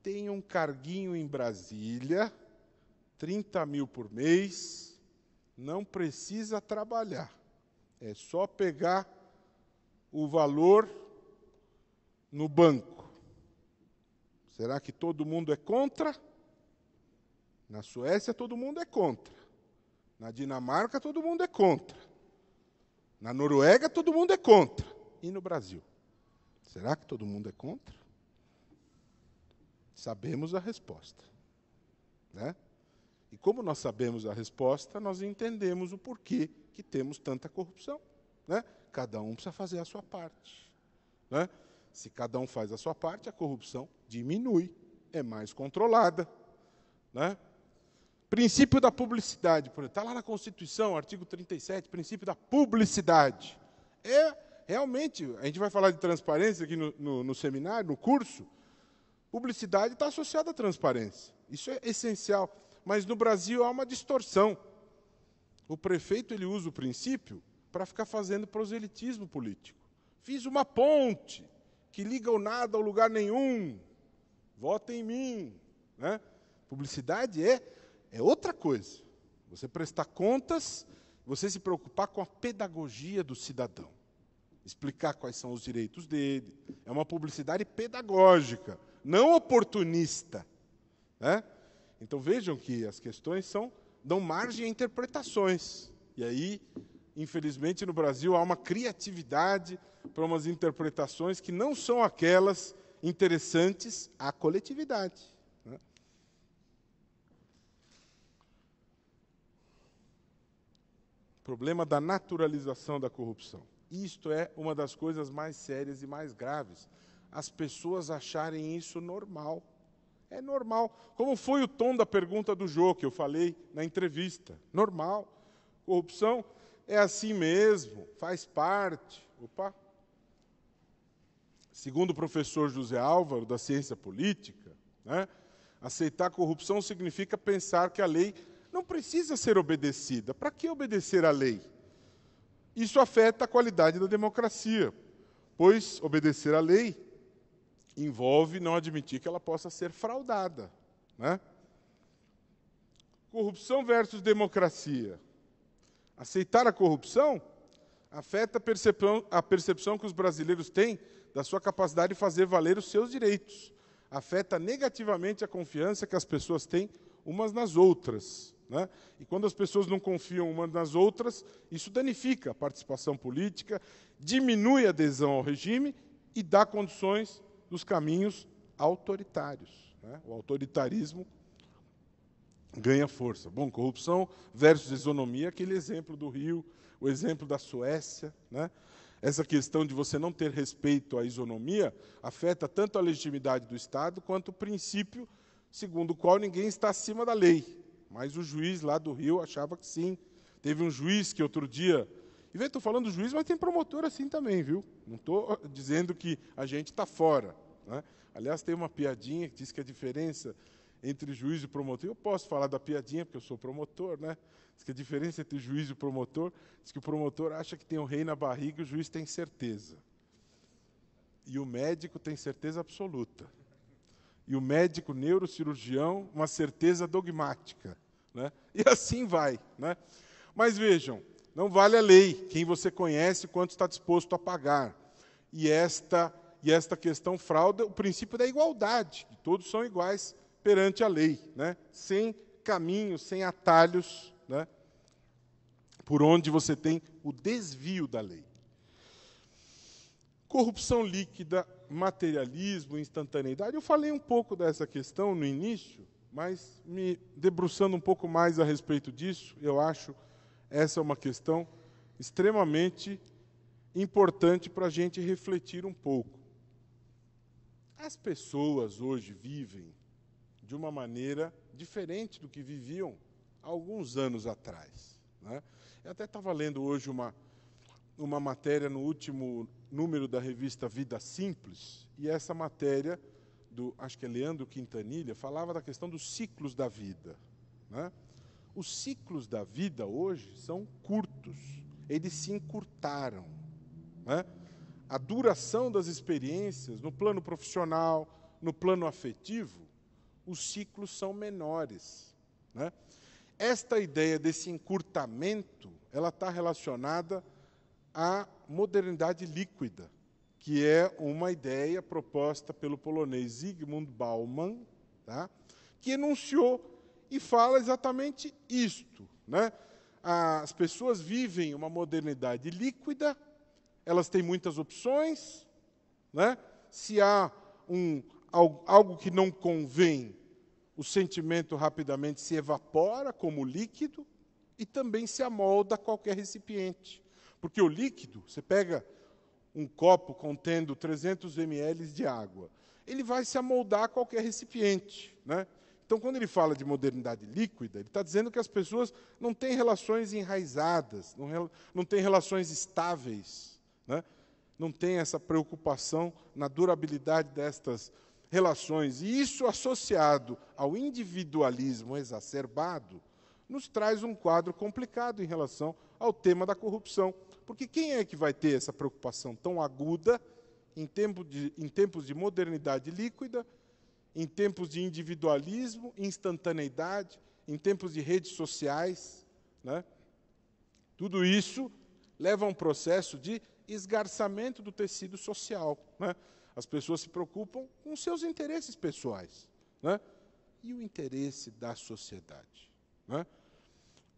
Tem um carguinho em Brasília, 30 mil por mês, não precisa trabalhar. É só pegar o valor no banco. Será que todo mundo é contra? Na Suécia todo mundo é contra. Na Dinamarca todo mundo é contra. Na Noruega todo mundo é contra. E no Brasil? Será que todo mundo é contra? Sabemos a resposta. Né? E como nós sabemos a resposta, nós entendemos o porquê que temos tanta corrupção. Né? Cada um precisa fazer a sua parte. Né? Se cada um faz a sua parte, a corrupção diminui, é mais controlada. Né? Princípio da publicidade, por exemplo. Está lá na Constituição, artigo 37, princípio da publicidade. É realmente, a gente vai falar de transparência aqui no, no, no seminário, no curso. Publicidade está associada à transparência. Isso é essencial. Mas no Brasil há uma distorção. O prefeito ele usa o princípio para ficar fazendo proselitismo político. Fiz uma ponte que liga o nada ao lugar nenhum. Vota em mim. Né? Publicidade é é outra coisa. Você prestar contas, você se preocupar com a pedagogia do cidadão. Explicar quais são os direitos dele. É uma publicidade pedagógica, não oportunista. Né? Então vejam que as questões são dão margem a interpretações. E aí, infelizmente, no Brasil há uma criatividade para umas interpretações que não são aquelas interessantes à coletividade. problema da naturalização da corrupção. Isto é uma das coisas mais sérias e mais graves. As pessoas acharem isso normal. É normal. Como foi o tom da pergunta do Jô que eu falei na entrevista? Normal. Corrupção é assim mesmo, faz parte. Opa. Segundo o professor José Álvaro da ciência política, né, aceitar corrupção significa pensar que a lei não precisa ser obedecida. Para que obedecer à lei? Isso afeta a qualidade da democracia, pois obedecer à lei envolve não admitir que ela possa ser fraudada. Né? Corrupção versus democracia. Aceitar a corrupção afeta a percepção, a percepção que os brasileiros têm da sua capacidade de fazer valer os seus direitos. Afeta negativamente a confiança que as pessoas têm umas nas outras. Né? E quando as pessoas não confiam umas nas outras, isso danifica a participação política, diminui a adesão ao regime e dá condições dos caminhos autoritários. Né? O autoritarismo ganha força. Bom, corrupção versus isonomia, aquele exemplo do Rio, o exemplo da Suécia, né? Essa questão de você não ter respeito à isonomia afeta tanto a legitimidade do Estado quanto o princípio segundo o qual ninguém está acima da lei mas o juiz lá do Rio achava que sim. Teve um juiz que outro dia. E vê, estou falando juiz, mas tem promotor assim também, viu? Não estou ah, dizendo que a gente está fora. Né? Aliás, tem uma piadinha que diz que a diferença entre juiz e promotor. Eu posso falar da piadinha, porque eu sou promotor, né? Diz que a diferença entre juiz e promotor, diz que o promotor acha que tem o um rei na barriga e o juiz tem certeza. E o médico tem certeza absoluta e o médico neurocirurgião uma certeza dogmática. Né? E assim vai. Né? Mas vejam, não vale a lei, quem você conhece, quanto está disposto a pagar. E esta, e esta questão frauda o princípio da igualdade, que todos são iguais perante a lei, né? sem caminhos, sem atalhos, né? por onde você tem o desvio da lei. Corrupção líquida materialismo, instantaneidade. Eu falei um pouco dessa questão no início, mas me debruçando um pouco mais a respeito disso, eu acho essa é uma questão extremamente importante para a gente refletir um pouco. As pessoas hoje vivem de uma maneira diferente do que viviam há alguns anos atrás. Né? Eu até estava lendo hoje uma, uma matéria no último número da revista Vida Simples, e essa matéria do, acho que é Leandro Quintanilha, falava da questão dos ciclos da vida. Né? Os ciclos da vida hoje são curtos, eles se encurtaram. Né? A duração das experiências no plano profissional, no plano afetivo, os ciclos são menores. Né? Esta ideia desse encurtamento, ela está relacionada a modernidade líquida, que é uma ideia proposta pelo polonês Zygmunt Bauman, tá? que enunciou e fala exatamente isto. Né? As pessoas vivem uma modernidade líquida, elas têm muitas opções, né? se há um, algo que não convém, o sentimento rapidamente se evapora como líquido e também se amolda a qualquer recipiente. Porque o líquido, você pega um copo contendo 300 ml de água, ele vai se amoldar a qualquer recipiente. Né? Então, quando ele fala de modernidade líquida, ele está dizendo que as pessoas não têm relações enraizadas, não, não têm relações estáveis, né? não têm essa preocupação na durabilidade destas relações. E isso, associado ao individualismo exacerbado, nos traz um quadro complicado em relação ao tema da corrupção porque quem é que vai ter essa preocupação tão aguda em, tempo de, em tempos de modernidade líquida, em tempos de individualismo, instantaneidade, em tempos de redes sociais? Né? Tudo isso leva a um processo de esgarçamento do tecido social. Né? As pessoas se preocupam com seus interesses pessoais. Né? E o interesse da sociedade. Né?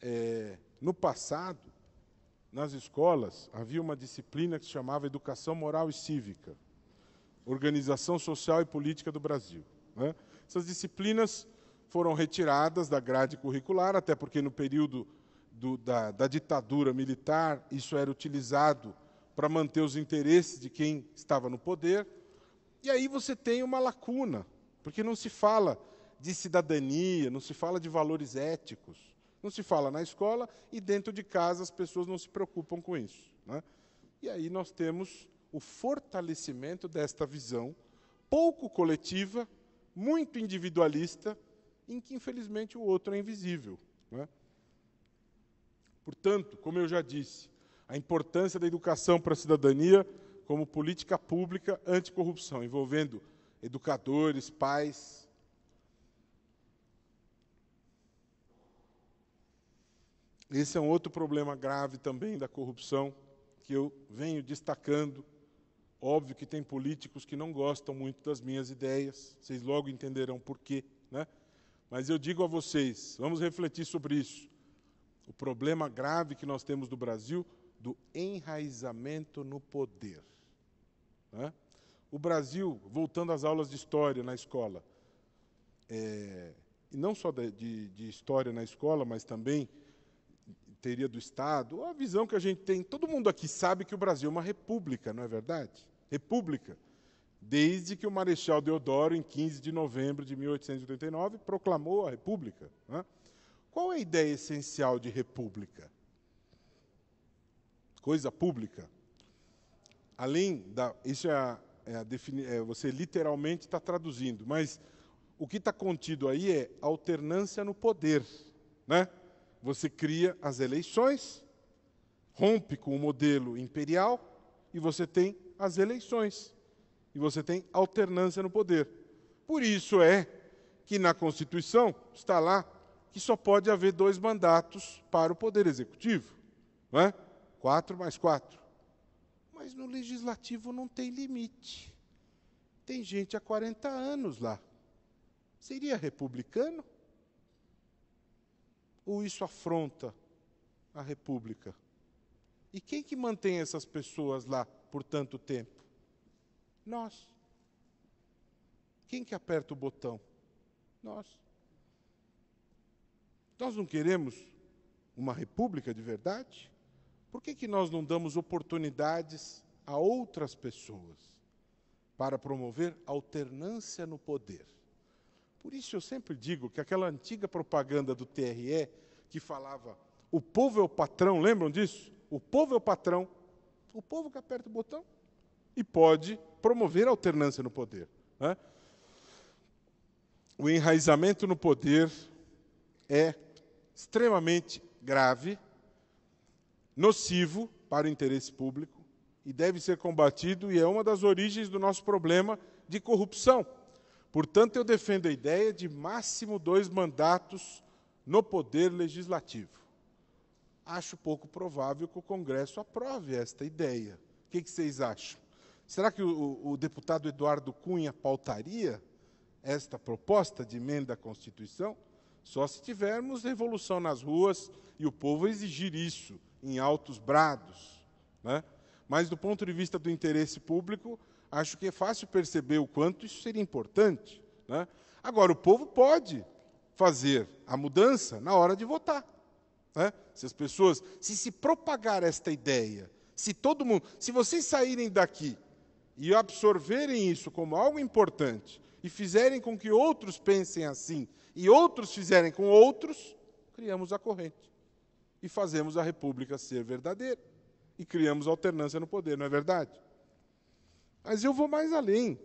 É, no passado, nas escolas, havia uma disciplina que se chamava Educação Moral e Cívica, Organização Social e Política do Brasil. Né? Essas disciplinas foram retiradas da grade curricular, até porque no período do, da, da ditadura militar isso era utilizado para manter os interesses de quem estava no poder. E aí você tem uma lacuna, porque não se fala de cidadania, não se fala de valores éticos. Não se fala na escola e dentro de casa as pessoas não se preocupam com isso. Né? E aí nós temos o fortalecimento desta visão pouco coletiva, muito individualista, em que infelizmente o outro é invisível. Né? Portanto, como eu já disse, a importância da educação para a cidadania como política pública anticorrupção, envolvendo educadores, pais, Esse é um outro problema grave também da corrupção que eu venho destacando. Óbvio que tem políticos que não gostam muito das minhas ideias, vocês logo entenderão por quê, né? Mas eu digo a vocês, vamos refletir sobre isso. O problema grave que nós temos no Brasil do enraizamento no poder. Né? O Brasil, voltando às aulas de história na escola, é, e não só de, de, de história na escola, mas também teria do Estado, a visão que a gente tem. Todo mundo aqui sabe que o Brasil é uma república, não é verdade? República. Desde que o Marechal Deodoro, em 15 de novembro de 1889, proclamou a República. Né? Qual é a ideia essencial de República? Coisa pública. Além da. Isso é, a, é, a defini, é você literalmente está traduzindo, mas o que está contido aí é alternância no poder. Né? você cria as eleições, rompe com o modelo imperial e você tem as eleições. E você tem alternância no poder. Por isso é que na Constituição está lá que só pode haver dois mandatos para o Poder Executivo. Não é? Quatro mais quatro. Mas no Legislativo não tem limite. Tem gente há 40 anos lá. Seria republicano? ou isso afronta a República? E quem que mantém essas pessoas lá por tanto tempo? Nós. Quem que aperta o botão? Nós. Nós não queremos uma república de verdade? Por que, que nós não damos oportunidades a outras pessoas para promover alternância no poder? Por isso eu sempre digo que aquela antiga propaganda do TRE que falava o povo é o patrão, lembram disso? O povo é o patrão. O povo que aperta o botão e pode promover a alternância no poder. Né? O enraizamento no poder é extremamente grave, nocivo para o interesse público e deve ser combatido, e é uma das origens do nosso problema de corrupção. Portanto, eu defendo a ideia de máximo dois mandatos no Poder Legislativo. Acho pouco provável que o Congresso aprove esta ideia. O que, que vocês acham? Será que o, o deputado Eduardo Cunha pautaria esta proposta de emenda à Constituição? Só se tivermos revolução nas ruas e o povo exigir isso em altos brados. Né? Mas, do ponto de vista do interesse público, acho que é fácil perceber o quanto isso seria importante. Né? Agora, o povo pode fazer a mudança na hora de votar. Né? Se as pessoas, se se propagar esta ideia, se todo mundo, se vocês saírem daqui e absorverem isso como algo importante e fizerem com que outros pensem assim e outros fizerem com outros, criamos a corrente e fazemos a república ser verdadeira e criamos alternância no poder, não é verdade? Mas eu vou mais além.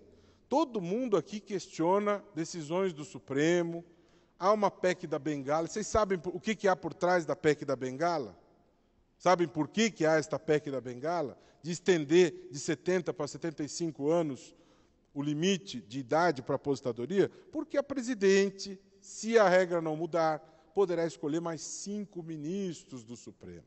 Todo mundo aqui questiona decisões do Supremo. Há uma PEC da Bengala. Vocês sabem o que, que há por trás da PEC da Bengala? Sabem por que, que há esta PEC da Bengala? De estender de 70 para 75 anos o limite de idade para aposentadoria? Porque a presidente, se a regra não mudar, poderá escolher mais cinco ministros do Supremo.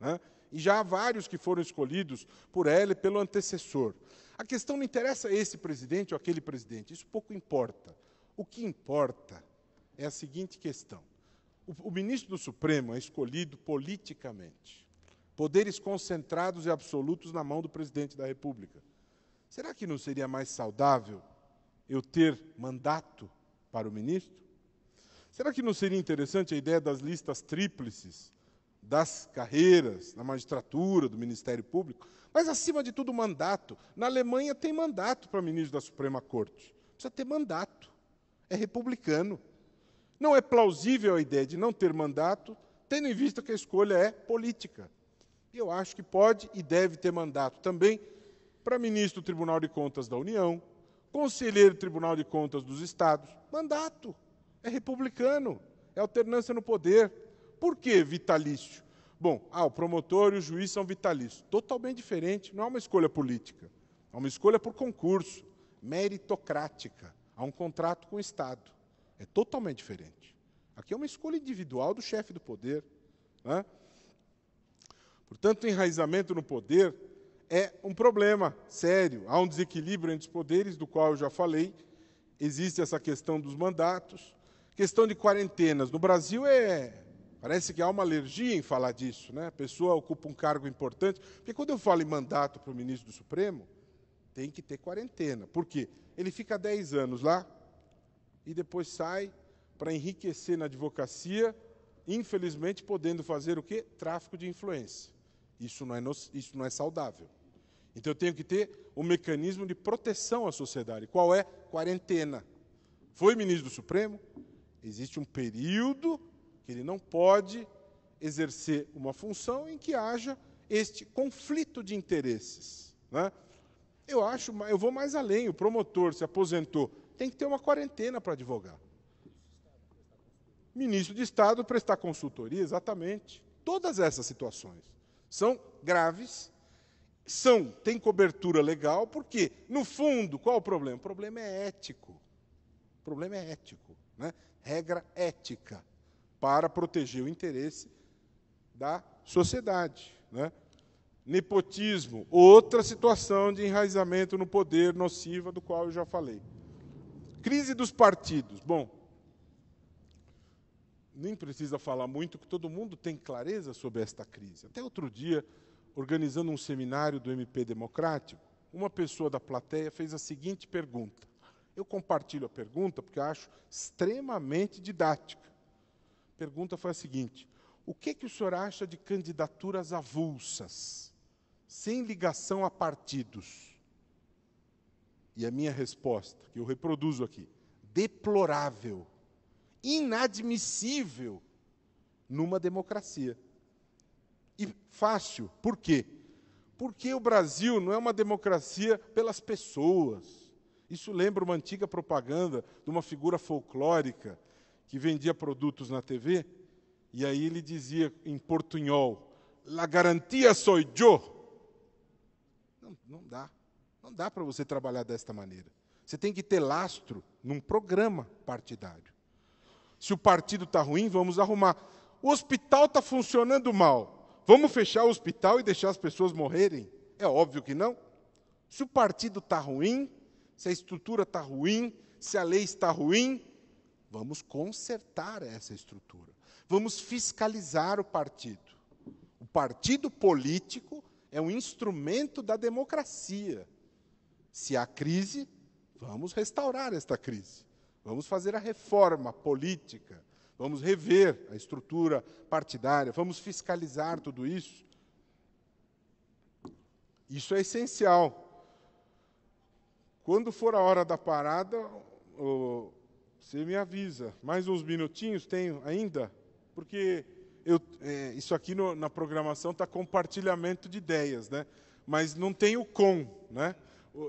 Né? E já há vários que foram escolhidos por ela e pelo antecessor. A questão não interessa esse presidente ou aquele presidente, isso pouco importa. O que importa é a seguinte questão: o, o ministro do Supremo é escolhido politicamente, poderes concentrados e absolutos na mão do presidente da República. Será que não seria mais saudável eu ter mandato para o ministro? Será que não seria interessante a ideia das listas tríplices, das carreiras, da magistratura, do Ministério Público, mas, acima de tudo, mandato. Na Alemanha tem mandato para ministro da Suprema Corte. Precisa ter mandato. É republicano. Não é plausível a ideia de não ter mandato, tendo em vista que a escolha é política. E eu acho que pode e deve ter mandato também para ministro do Tribunal de Contas da União, conselheiro do Tribunal de Contas dos Estados. Mandato. É republicano. É alternância no poder por que vitalício? Bom, ah, o promotor e o juiz são vitalícios. Totalmente diferente, não é uma escolha política. É uma escolha por concurso, meritocrática. Há um contrato com o Estado. É totalmente diferente. Aqui é uma escolha individual do chefe do poder. Né? Portanto, o enraizamento no poder é um problema sério. Há um desequilíbrio entre os poderes, do qual eu já falei. Existe essa questão dos mandatos. Questão de quarentenas. No Brasil é Parece que há uma alergia em falar disso, né? A pessoa ocupa um cargo importante. Porque quando eu falo em mandato para o ministro do Supremo, tem que ter quarentena. Por quê? Ele fica 10 anos lá e depois sai para enriquecer na advocacia, infelizmente podendo fazer o quê? Tráfico de influência. Isso não é, no... isso não é saudável. Então eu tenho que ter um mecanismo de proteção à sociedade. Qual é? Quarentena. Foi ministro do Supremo? Existe um período ele não pode exercer uma função em que haja este conflito de interesses. Né? Eu acho, eu vou mais além, o promotor se aposentou, tem que ter uma quarentena para advogar. Ministro de Estado prestar consultoria, exatamente. Todas essas situações são graves, são tem cobertura legal, porque no fundo qual o problema? O problema é ético. O problema é ético, né? Regra ética para proteger o interesse da sociedade. Né? Nepotismo, outra situação de enraizamento no poder nociva do qual eu já falei. Crise dos partidos. Bom, nem precisa falar muito, que todo mundo tem clareza sobre esta crise. Até outro dia, organizando um seminário do MP Democrático, uma pessoa da plateia fez a seguinte pergunta. Eu compartilho a pergunta porque acho extremamente didática pergunta foi a seguinte: o que, que o senhor acha de candidaturas avulsas, sem ligação a partidos? E a minha resposta, que eu reproduzo aqui, deplorável, inadmissível numa democracia. E fácil, por quê? Porque o Brasil não é uma democracia pelas pessoas. Isso lembra uma antiga propaganda de uma figura folclórica que vendia produtos na TV, e aí ele dizia em portunhol: La garantia soy yo. Não, não dá. Não dá para você trabalhar desta maneira. Você tem que ter lastro num programa partidário. Se o partido está ruim, vamos arrumar. O hospital está funcionando mal. Vamos fechar o hospital e deixar as pessoas morrerem? É óbvio que não. Se o partido está ruim, se a estrutura está ruim, se a lei está ruim, Vamos consertar essa estrutura. Vamos fiscalizar o partido. O partido político é um instrumento da democracia. Se há crise, vamos restaurar esta crise. Vamos fazer a reforma política. Vamos rever a estrutura partidária. Vamos fiscalizar tudo isso. Isso é essencial. Quando for a hora da parada, o você me avisa. Mais uns minutinhos tenho ainda? Porque eu, é, isso aqui no, na programação está compartilhamento de ideias, né? Mas não tem o com, né?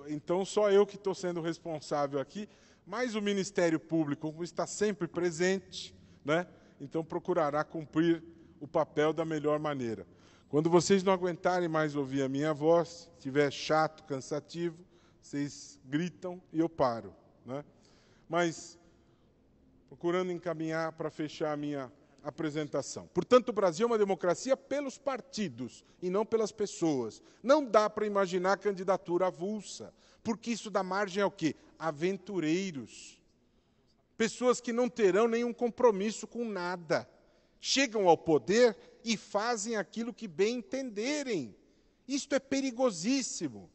Então só eu que estou sendo responsável aqui, mas o Ministério Público está sempre presente, né? Então procurará cumprir o papel da melhor maneira. Quando vocês não aguentarem mais ouvir a minha voz, estiver chato, cansativo, vocês gritam e eu paro, né? Mas procurando encaminhar para fechar a minha apresentação. Portanto, o Brasil é uma democracia pelos partidos e não pelas pessoas. Não dá para imaginar candidatura avulsa, porque isso dá margem ao quê? Aventureiros. Pessoas que não terão nenhum compromisso com nada. Chegam ao poder e fazem aquilo que bem entenderem. Isto é perigosíssimo.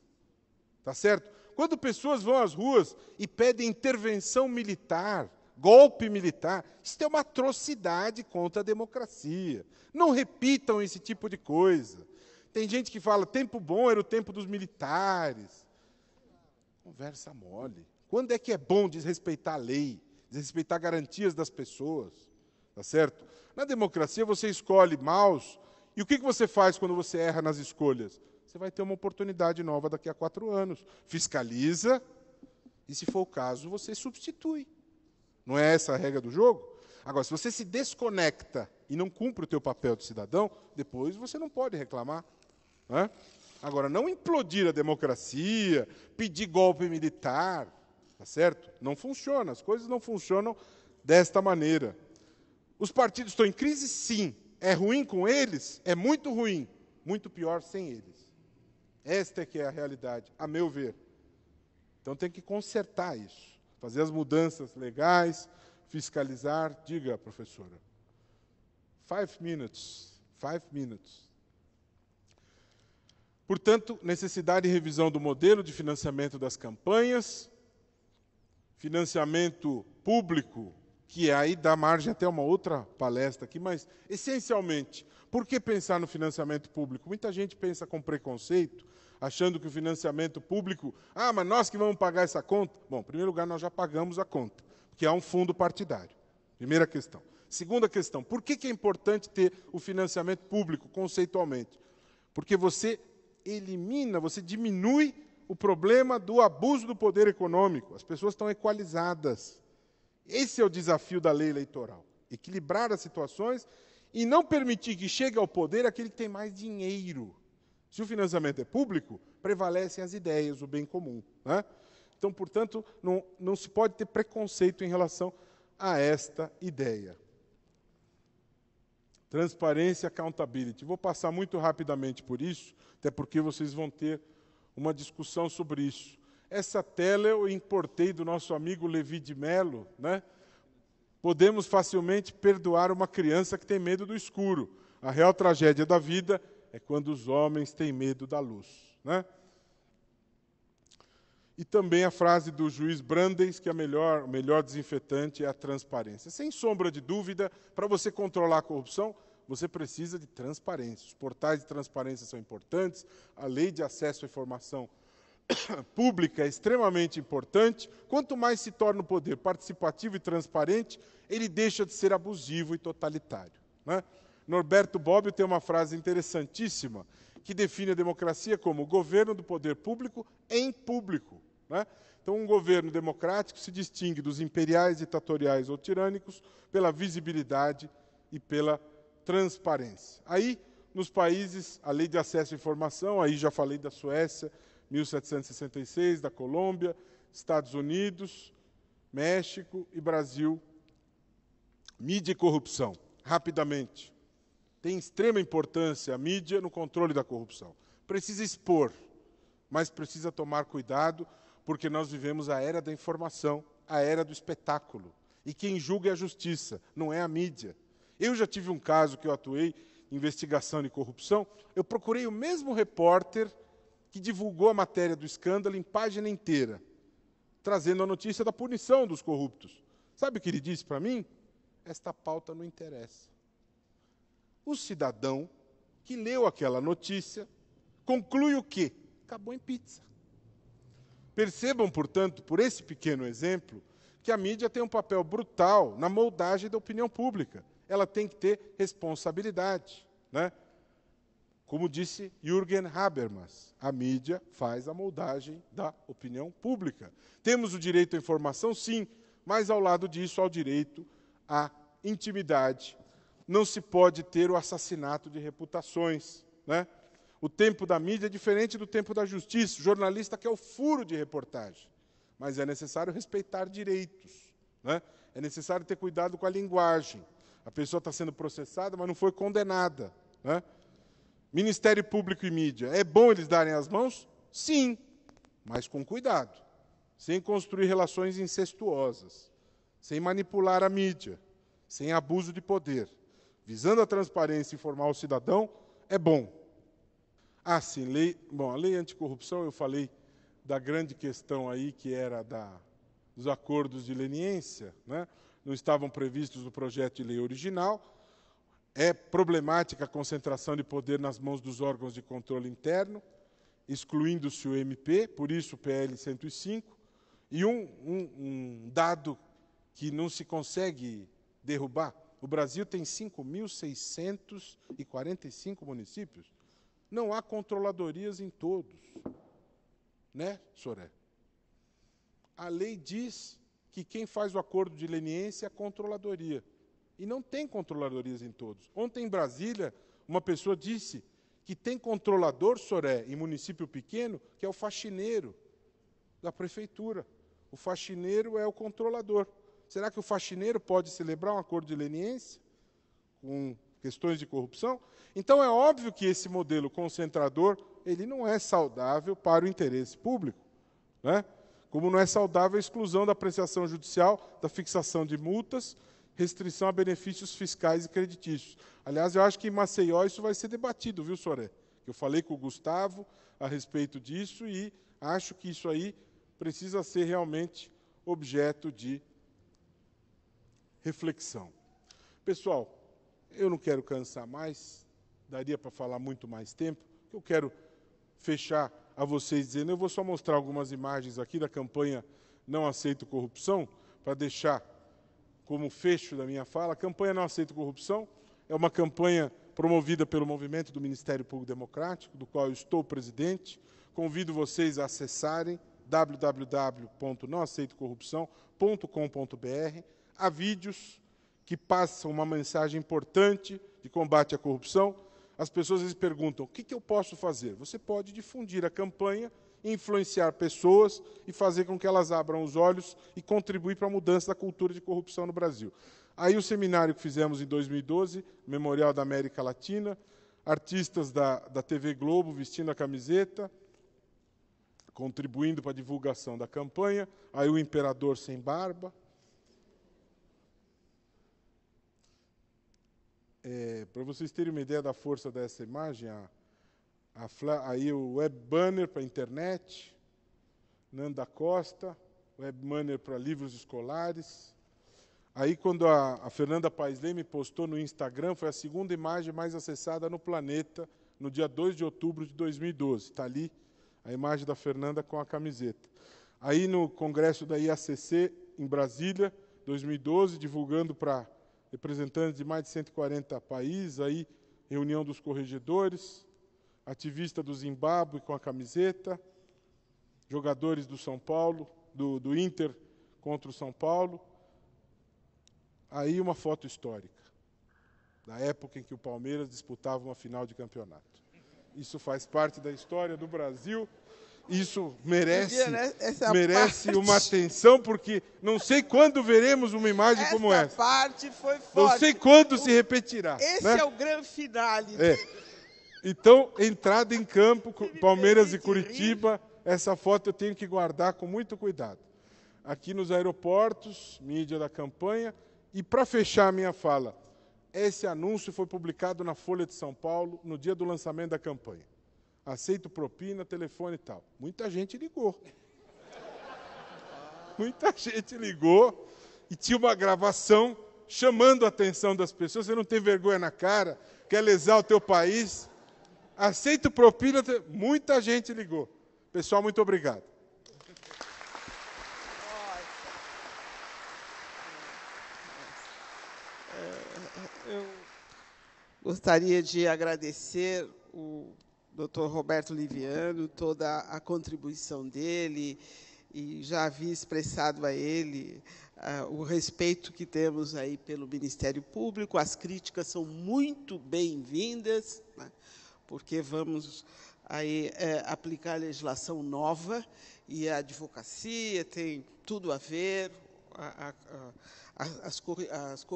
Tá certo? Quando pessoas vão às ruas e pedem intervenção militar, golpe militar. Isso é uma atrocidade contra a democracia. Não repitam esse tipo de coisa. Tem gente que fala: tempo bom era o tempo dos militares. Conversa mole. Quando é que é bom desrespeitar a lei, desrespeitar garantias das pessoas? Tá certo? Na democracia você escolhe maus. E o que você faz quando você erra nas escolhas? Você vai ter uma oportunidade nova daqui a quatro anos. Fiscaliza e, se for o caso, você substitui. Não é essa a regra do jogo? Agora, se você se desconecta e não cumpre o teu papel de cidadão, depois você não pode reclamar. Né? Agora, não implodir a democracia, pedir golpe militar, tá certo? Não funciona, as coisas não funcionam desta maneira. Os partidos estão em crise? Sim. É ruim com eles? É muito ruim. Muito pior sem eles. Esta é que é a realidade, a meu ver. Então tem que consertar isso fazer as mudanças legais, fiscalizar. Diga, professora. Five minutes. Five minutes. Portanto, necessidade de revisão do modelo de financiamento das campanhas, financiamento público, que é aí dá margem até uma outra palestra aqui, mas essencialmente, por que pensar no financiamento público? Muita gente pensa com preconceito achando que o financiamento público, ah, mas nós que vamos pagar essa conta. Bom, em primeiro lugar, nós já pagamos a conta, porque há um fundo partidário. Primeira questão. Segunda questão, por que, que é importante ter o financiamento público conceitualmente? Porque você elimina, você diminui o problema do abuso do poder econômico. As pessoas estão equalizadas. Esse é o desafio da lei eleitoral: equilibrar as situações e não permitir que chegue ao poder aquele que tem mais dinheiro. Se o financiamento é público, prevalecem as ideias, o bem comum. Né? Então, portanto, não, não se pode ter preconceito em relação a esta ideia. Transparência, e accountability. Vou passar muito rapidamente por isso, até porque vocês vão ter uma discussão sobre isso. Essa tela eu importei do nosso amigo Levi de Mello, né? Podemos facilmente perdoar uma criança que tem medo do escuro. A real tragédia da vida é quando os homens têm medo da luz. Né? E também a frase do juiz Brandes que é a melhor, o melhor desinfetante é a transparência. Sem sombra de dúvida, para você controlar a corrupção, você precisa de transparência. Os portais de transparência são importantes, a lei de acesso à informação pública é extremamente importante. Quanto mais se torna o poder participativo e transparente, ele deixa de ser abusivo e totalitário. Né? Norberto Bobbio tem uma frase interessantíssima que define a democracia como o governo do poder público em público. Né? Então, um governo democrático se distingue dos imperiais, ditatoriais ou tirânicos pela visibilidade e pela transparência. Aí, nos países, a lei de acesso à informação, aí já falei da Suécia, 1766, da Colômbia, Estados Unidos, México e Brasil. Mídia e corrupção, rapidamente. Tem extrema importância a mídia no controle da corrupção. Precisa expor, mas precisa tomar cuidado, porque nós vivemos a era da informação, a era do espetáculo. E quem julga é a justiça, não é a mídia. Eu já tive um caso que eu atuei, investigação de corrupção, eu procurei o mesmo repórter que divulgou a matéria do escândalo em página inteira, trazendo a notícia da punição dos corruptos. Sabe o que ele disse para mim? Esta pauta não interessa. O cidadão que leu aquela notícia conclui o quê? Acabou em pizza. Percebam, portanto, por esse pequeno exemplo, que a mídia tem um papel brutal na moldagem da opinião pública. Ela tem que ter responsabilidade. Né? Como disse Jürgen Habermas, a mídia faz a moldagem da opinião pública. Temos o direito à informação, sim, mas ao lado disso há o direito à intimidade, não se pode ter o assassinato de reputações. Né? O tempo da mídia é diferente do tempo da justiça. O jornalista quer o furo de reportagem. Mas é necessário respeitar direitos. Né? É necessário ter cuidado com a linguagem. A pessoa está sendo processada, mas não foi condenada. Né? Ministério Público e mídia. É bom eles darem as mãos? Sim, mas com cuidado. Sem construir relações incestuosas. Sem manipular a mídia. Sem abuso de poder visando a transparência e informar o cidadão, é bom. Ah, sim, lei, bom, a lei anticorrupção, eu falei da grande questão aí que era da, dos acordos de leniência, né? não estavam previstos no projeto de lei original. É problemática a concentração de poder nas mãos dos órgãos de controle interno, excluindo-se o MP, por isso o PL 105. E um, um, um dado que não se consegue derrubar o Brasil tem 5.645 municípios. Não há controladorias em todos. Né, Soré? A lei diz que quem faz o acordo de leniência é a controladoria. E não tem controladorias em todos. Ontem em Brasília, uma pessoa disse que tem controlador, Soré, em município pequeno, que é o faxineiro da prefeitura. O faxineiro é o controlador. Será que o faxineiro pode celebrar um acordo de leniência com questões de corrupção? Então é óbvio que esse modelo concentrador ele não é saudável para o interesse público, né? Como não é saudável a exclusão da apreciação judicial, da fixação de multas, restrição a benefícios fiscais e creditícios. Aliás, eu acho que em Maceió isso vai ser debatido, viu, Soré? Eu falei com o Gustavo a respeito disso e acho que isso aí precisa ser realmente objeto de reflexão. Pessoal, eu não quero cansar mais, daria para falar muito mais tempo, eu quero fechar a vocês dizendo, eu vou só mostrar algumas imagens aqui da campanha Não Aceito Corrupção, para deixar como fecho da minha fala, a campanha Não Aceito Corrupção é uma campanha promovida pelo movimento do Ministério Público Democrático, do qual eu estou presidente. Convido vocês a acessarem www.noaceitocorrupção.com.br Há vídeos que passam uma mensagem importante de combate à corrupção, as pessoas vezes, perguntam: o que, que eu posso fazer? Você pode difundir a campanha, influenciar pessoas e fazer com que elas abram os olhos e contribuir para a mudança da cultura de corrupção no Brasil. Aí o seminário que fizemos em 2012, Memorial da América Latina, artistas da, da TV Globo vestindo a camiseta, contribuindo para a divulgação da campanha, aí o imperador sem barba, É, para vocês terem uma ideia da força dessa imagem, a, a fla, aí o web banner para a internet, Nanda Costa, web banner para livros escolares. Aí quando a, a Fernanda Paisley me postou no Instagram, foi a segunda imagem mais acessada no planeta, no dia 2 de outubro de 2012. Está ali a imagem da Fernanda com a camiseta. Aí no congresso da IACC, em Brasília, 2012, divulgando para representantes de mais de 140 países, aí, reunião dos corregedores, ativista do Zimbábue com a camiseta, jogadores do São Paulo, do, do Inter contra o São Paulo. Aí uma foto histórica, da época em que o Palmeiras disputava uma final de campeonato. Isso faz parte da história do Brasil isso merece, né, é merece uma atenção, porque não sei quando veremos uma imagem essa como essa. Essa parte foi forte. Não sei quando o... se repetirá. Esse né? é o grande finale. É. Então, entrada em campo, Palmeiras e Curitiba, essa foto eu tenho que guardar com muito cuidado. Aqui nos aeroportos, mídia da campanha. E para fechar a minha fala, esse anúncio foi publicado na Folha de São Paulo no dia do lançamento da campanha aceito propina, telefone e tal. Muita gente ligou. Muita gente ligou e tinha uma gravação chamando a atenção das pessoas. Você não tem vergonha na cara? Quer lesar o teu país? Aceito propina. Muita gente ligou. Pessoal, muito obrigado. É, eu gostaria de agradecer o doutor Roberto Liviano, toda a contribuição dele, e já havia expressado a ele uh, o respeito que temos aí pelo Ministério Público. As críticas são muito bem-vindas, né, porque vamos aí é, aplicar legislação nova e a advocacia tem tudo a ver, a, a, a, as, as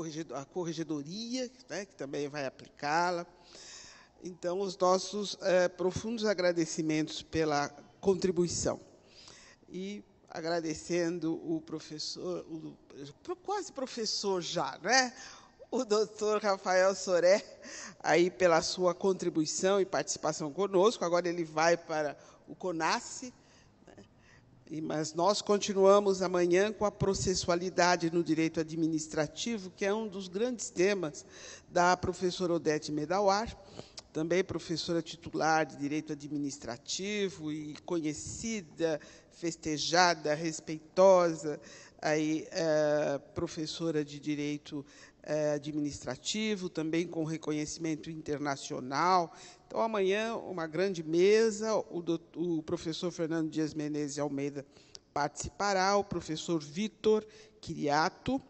a corregedoria, né, que também vai aplicá-la então, os nossos é, profundos agradecimentos pela contribuição. E agradecendo o professor, o, quase professor já, né? O doutor Rafael Soré, aí pela sua contribuição e participação conosco. Agora ele vai para o CONASSE, né? mas nós continuamos amanhã com a processualidade no direito administrativo, que é um dos grandes temas da professora Odete Medawar também professora titular de Direito Administrativo e conhecida, festejada, respeitosa, aí, é, professora de Direito é, Administrativo, também com reconhecimento internacional. Então, amanhã, uma grande mesa, o, doutor, o professor Fernando Dias Menezes Almeida participará, o professor Vitor Criato,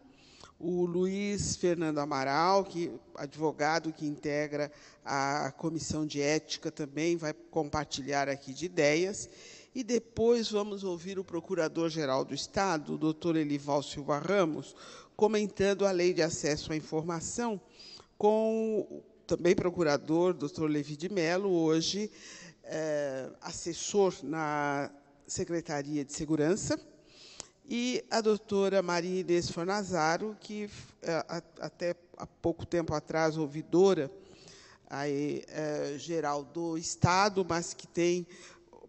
o Luiz Fernando Amaral, que advogado que integra a comissão de ética também vai compartilhar aqui de ideias. E depois vamos ouvir o Procurador-Geral do Estado, o doutor Elival Silva Ramos, comentando a Lei de Acesso à Informação com também procurador, doutor Levi de Mello, hoje é, assessor na Secretaria de Segurança e a doutora Maria Inês Fornazaro, que é, até há pouco tempo atrás, ouvidora aí, é, geral do Estado, mas que tem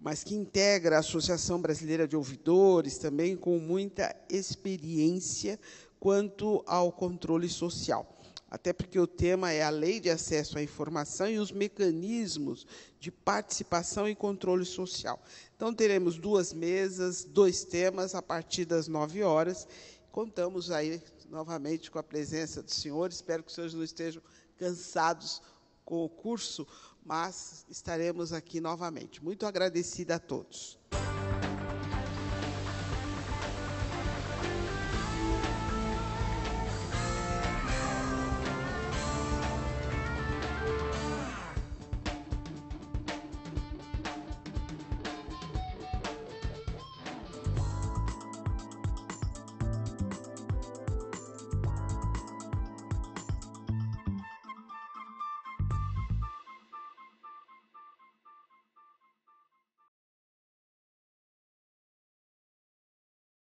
mas que integra a Associação Brasileira de Ouvidores, também com muita experiência quanto ao controle social. Até porque o tema é a lei de acesso à informação e os mecanismos de participação e controle social. Então, teremos duas mesas, dois temas, a partir das nove horas. Contamos aí, novamente, com a presença do senhor. Espero que os senhores não estejam cansados com o curso, mas estaremos aqui novamente. Muito agradecida a todos.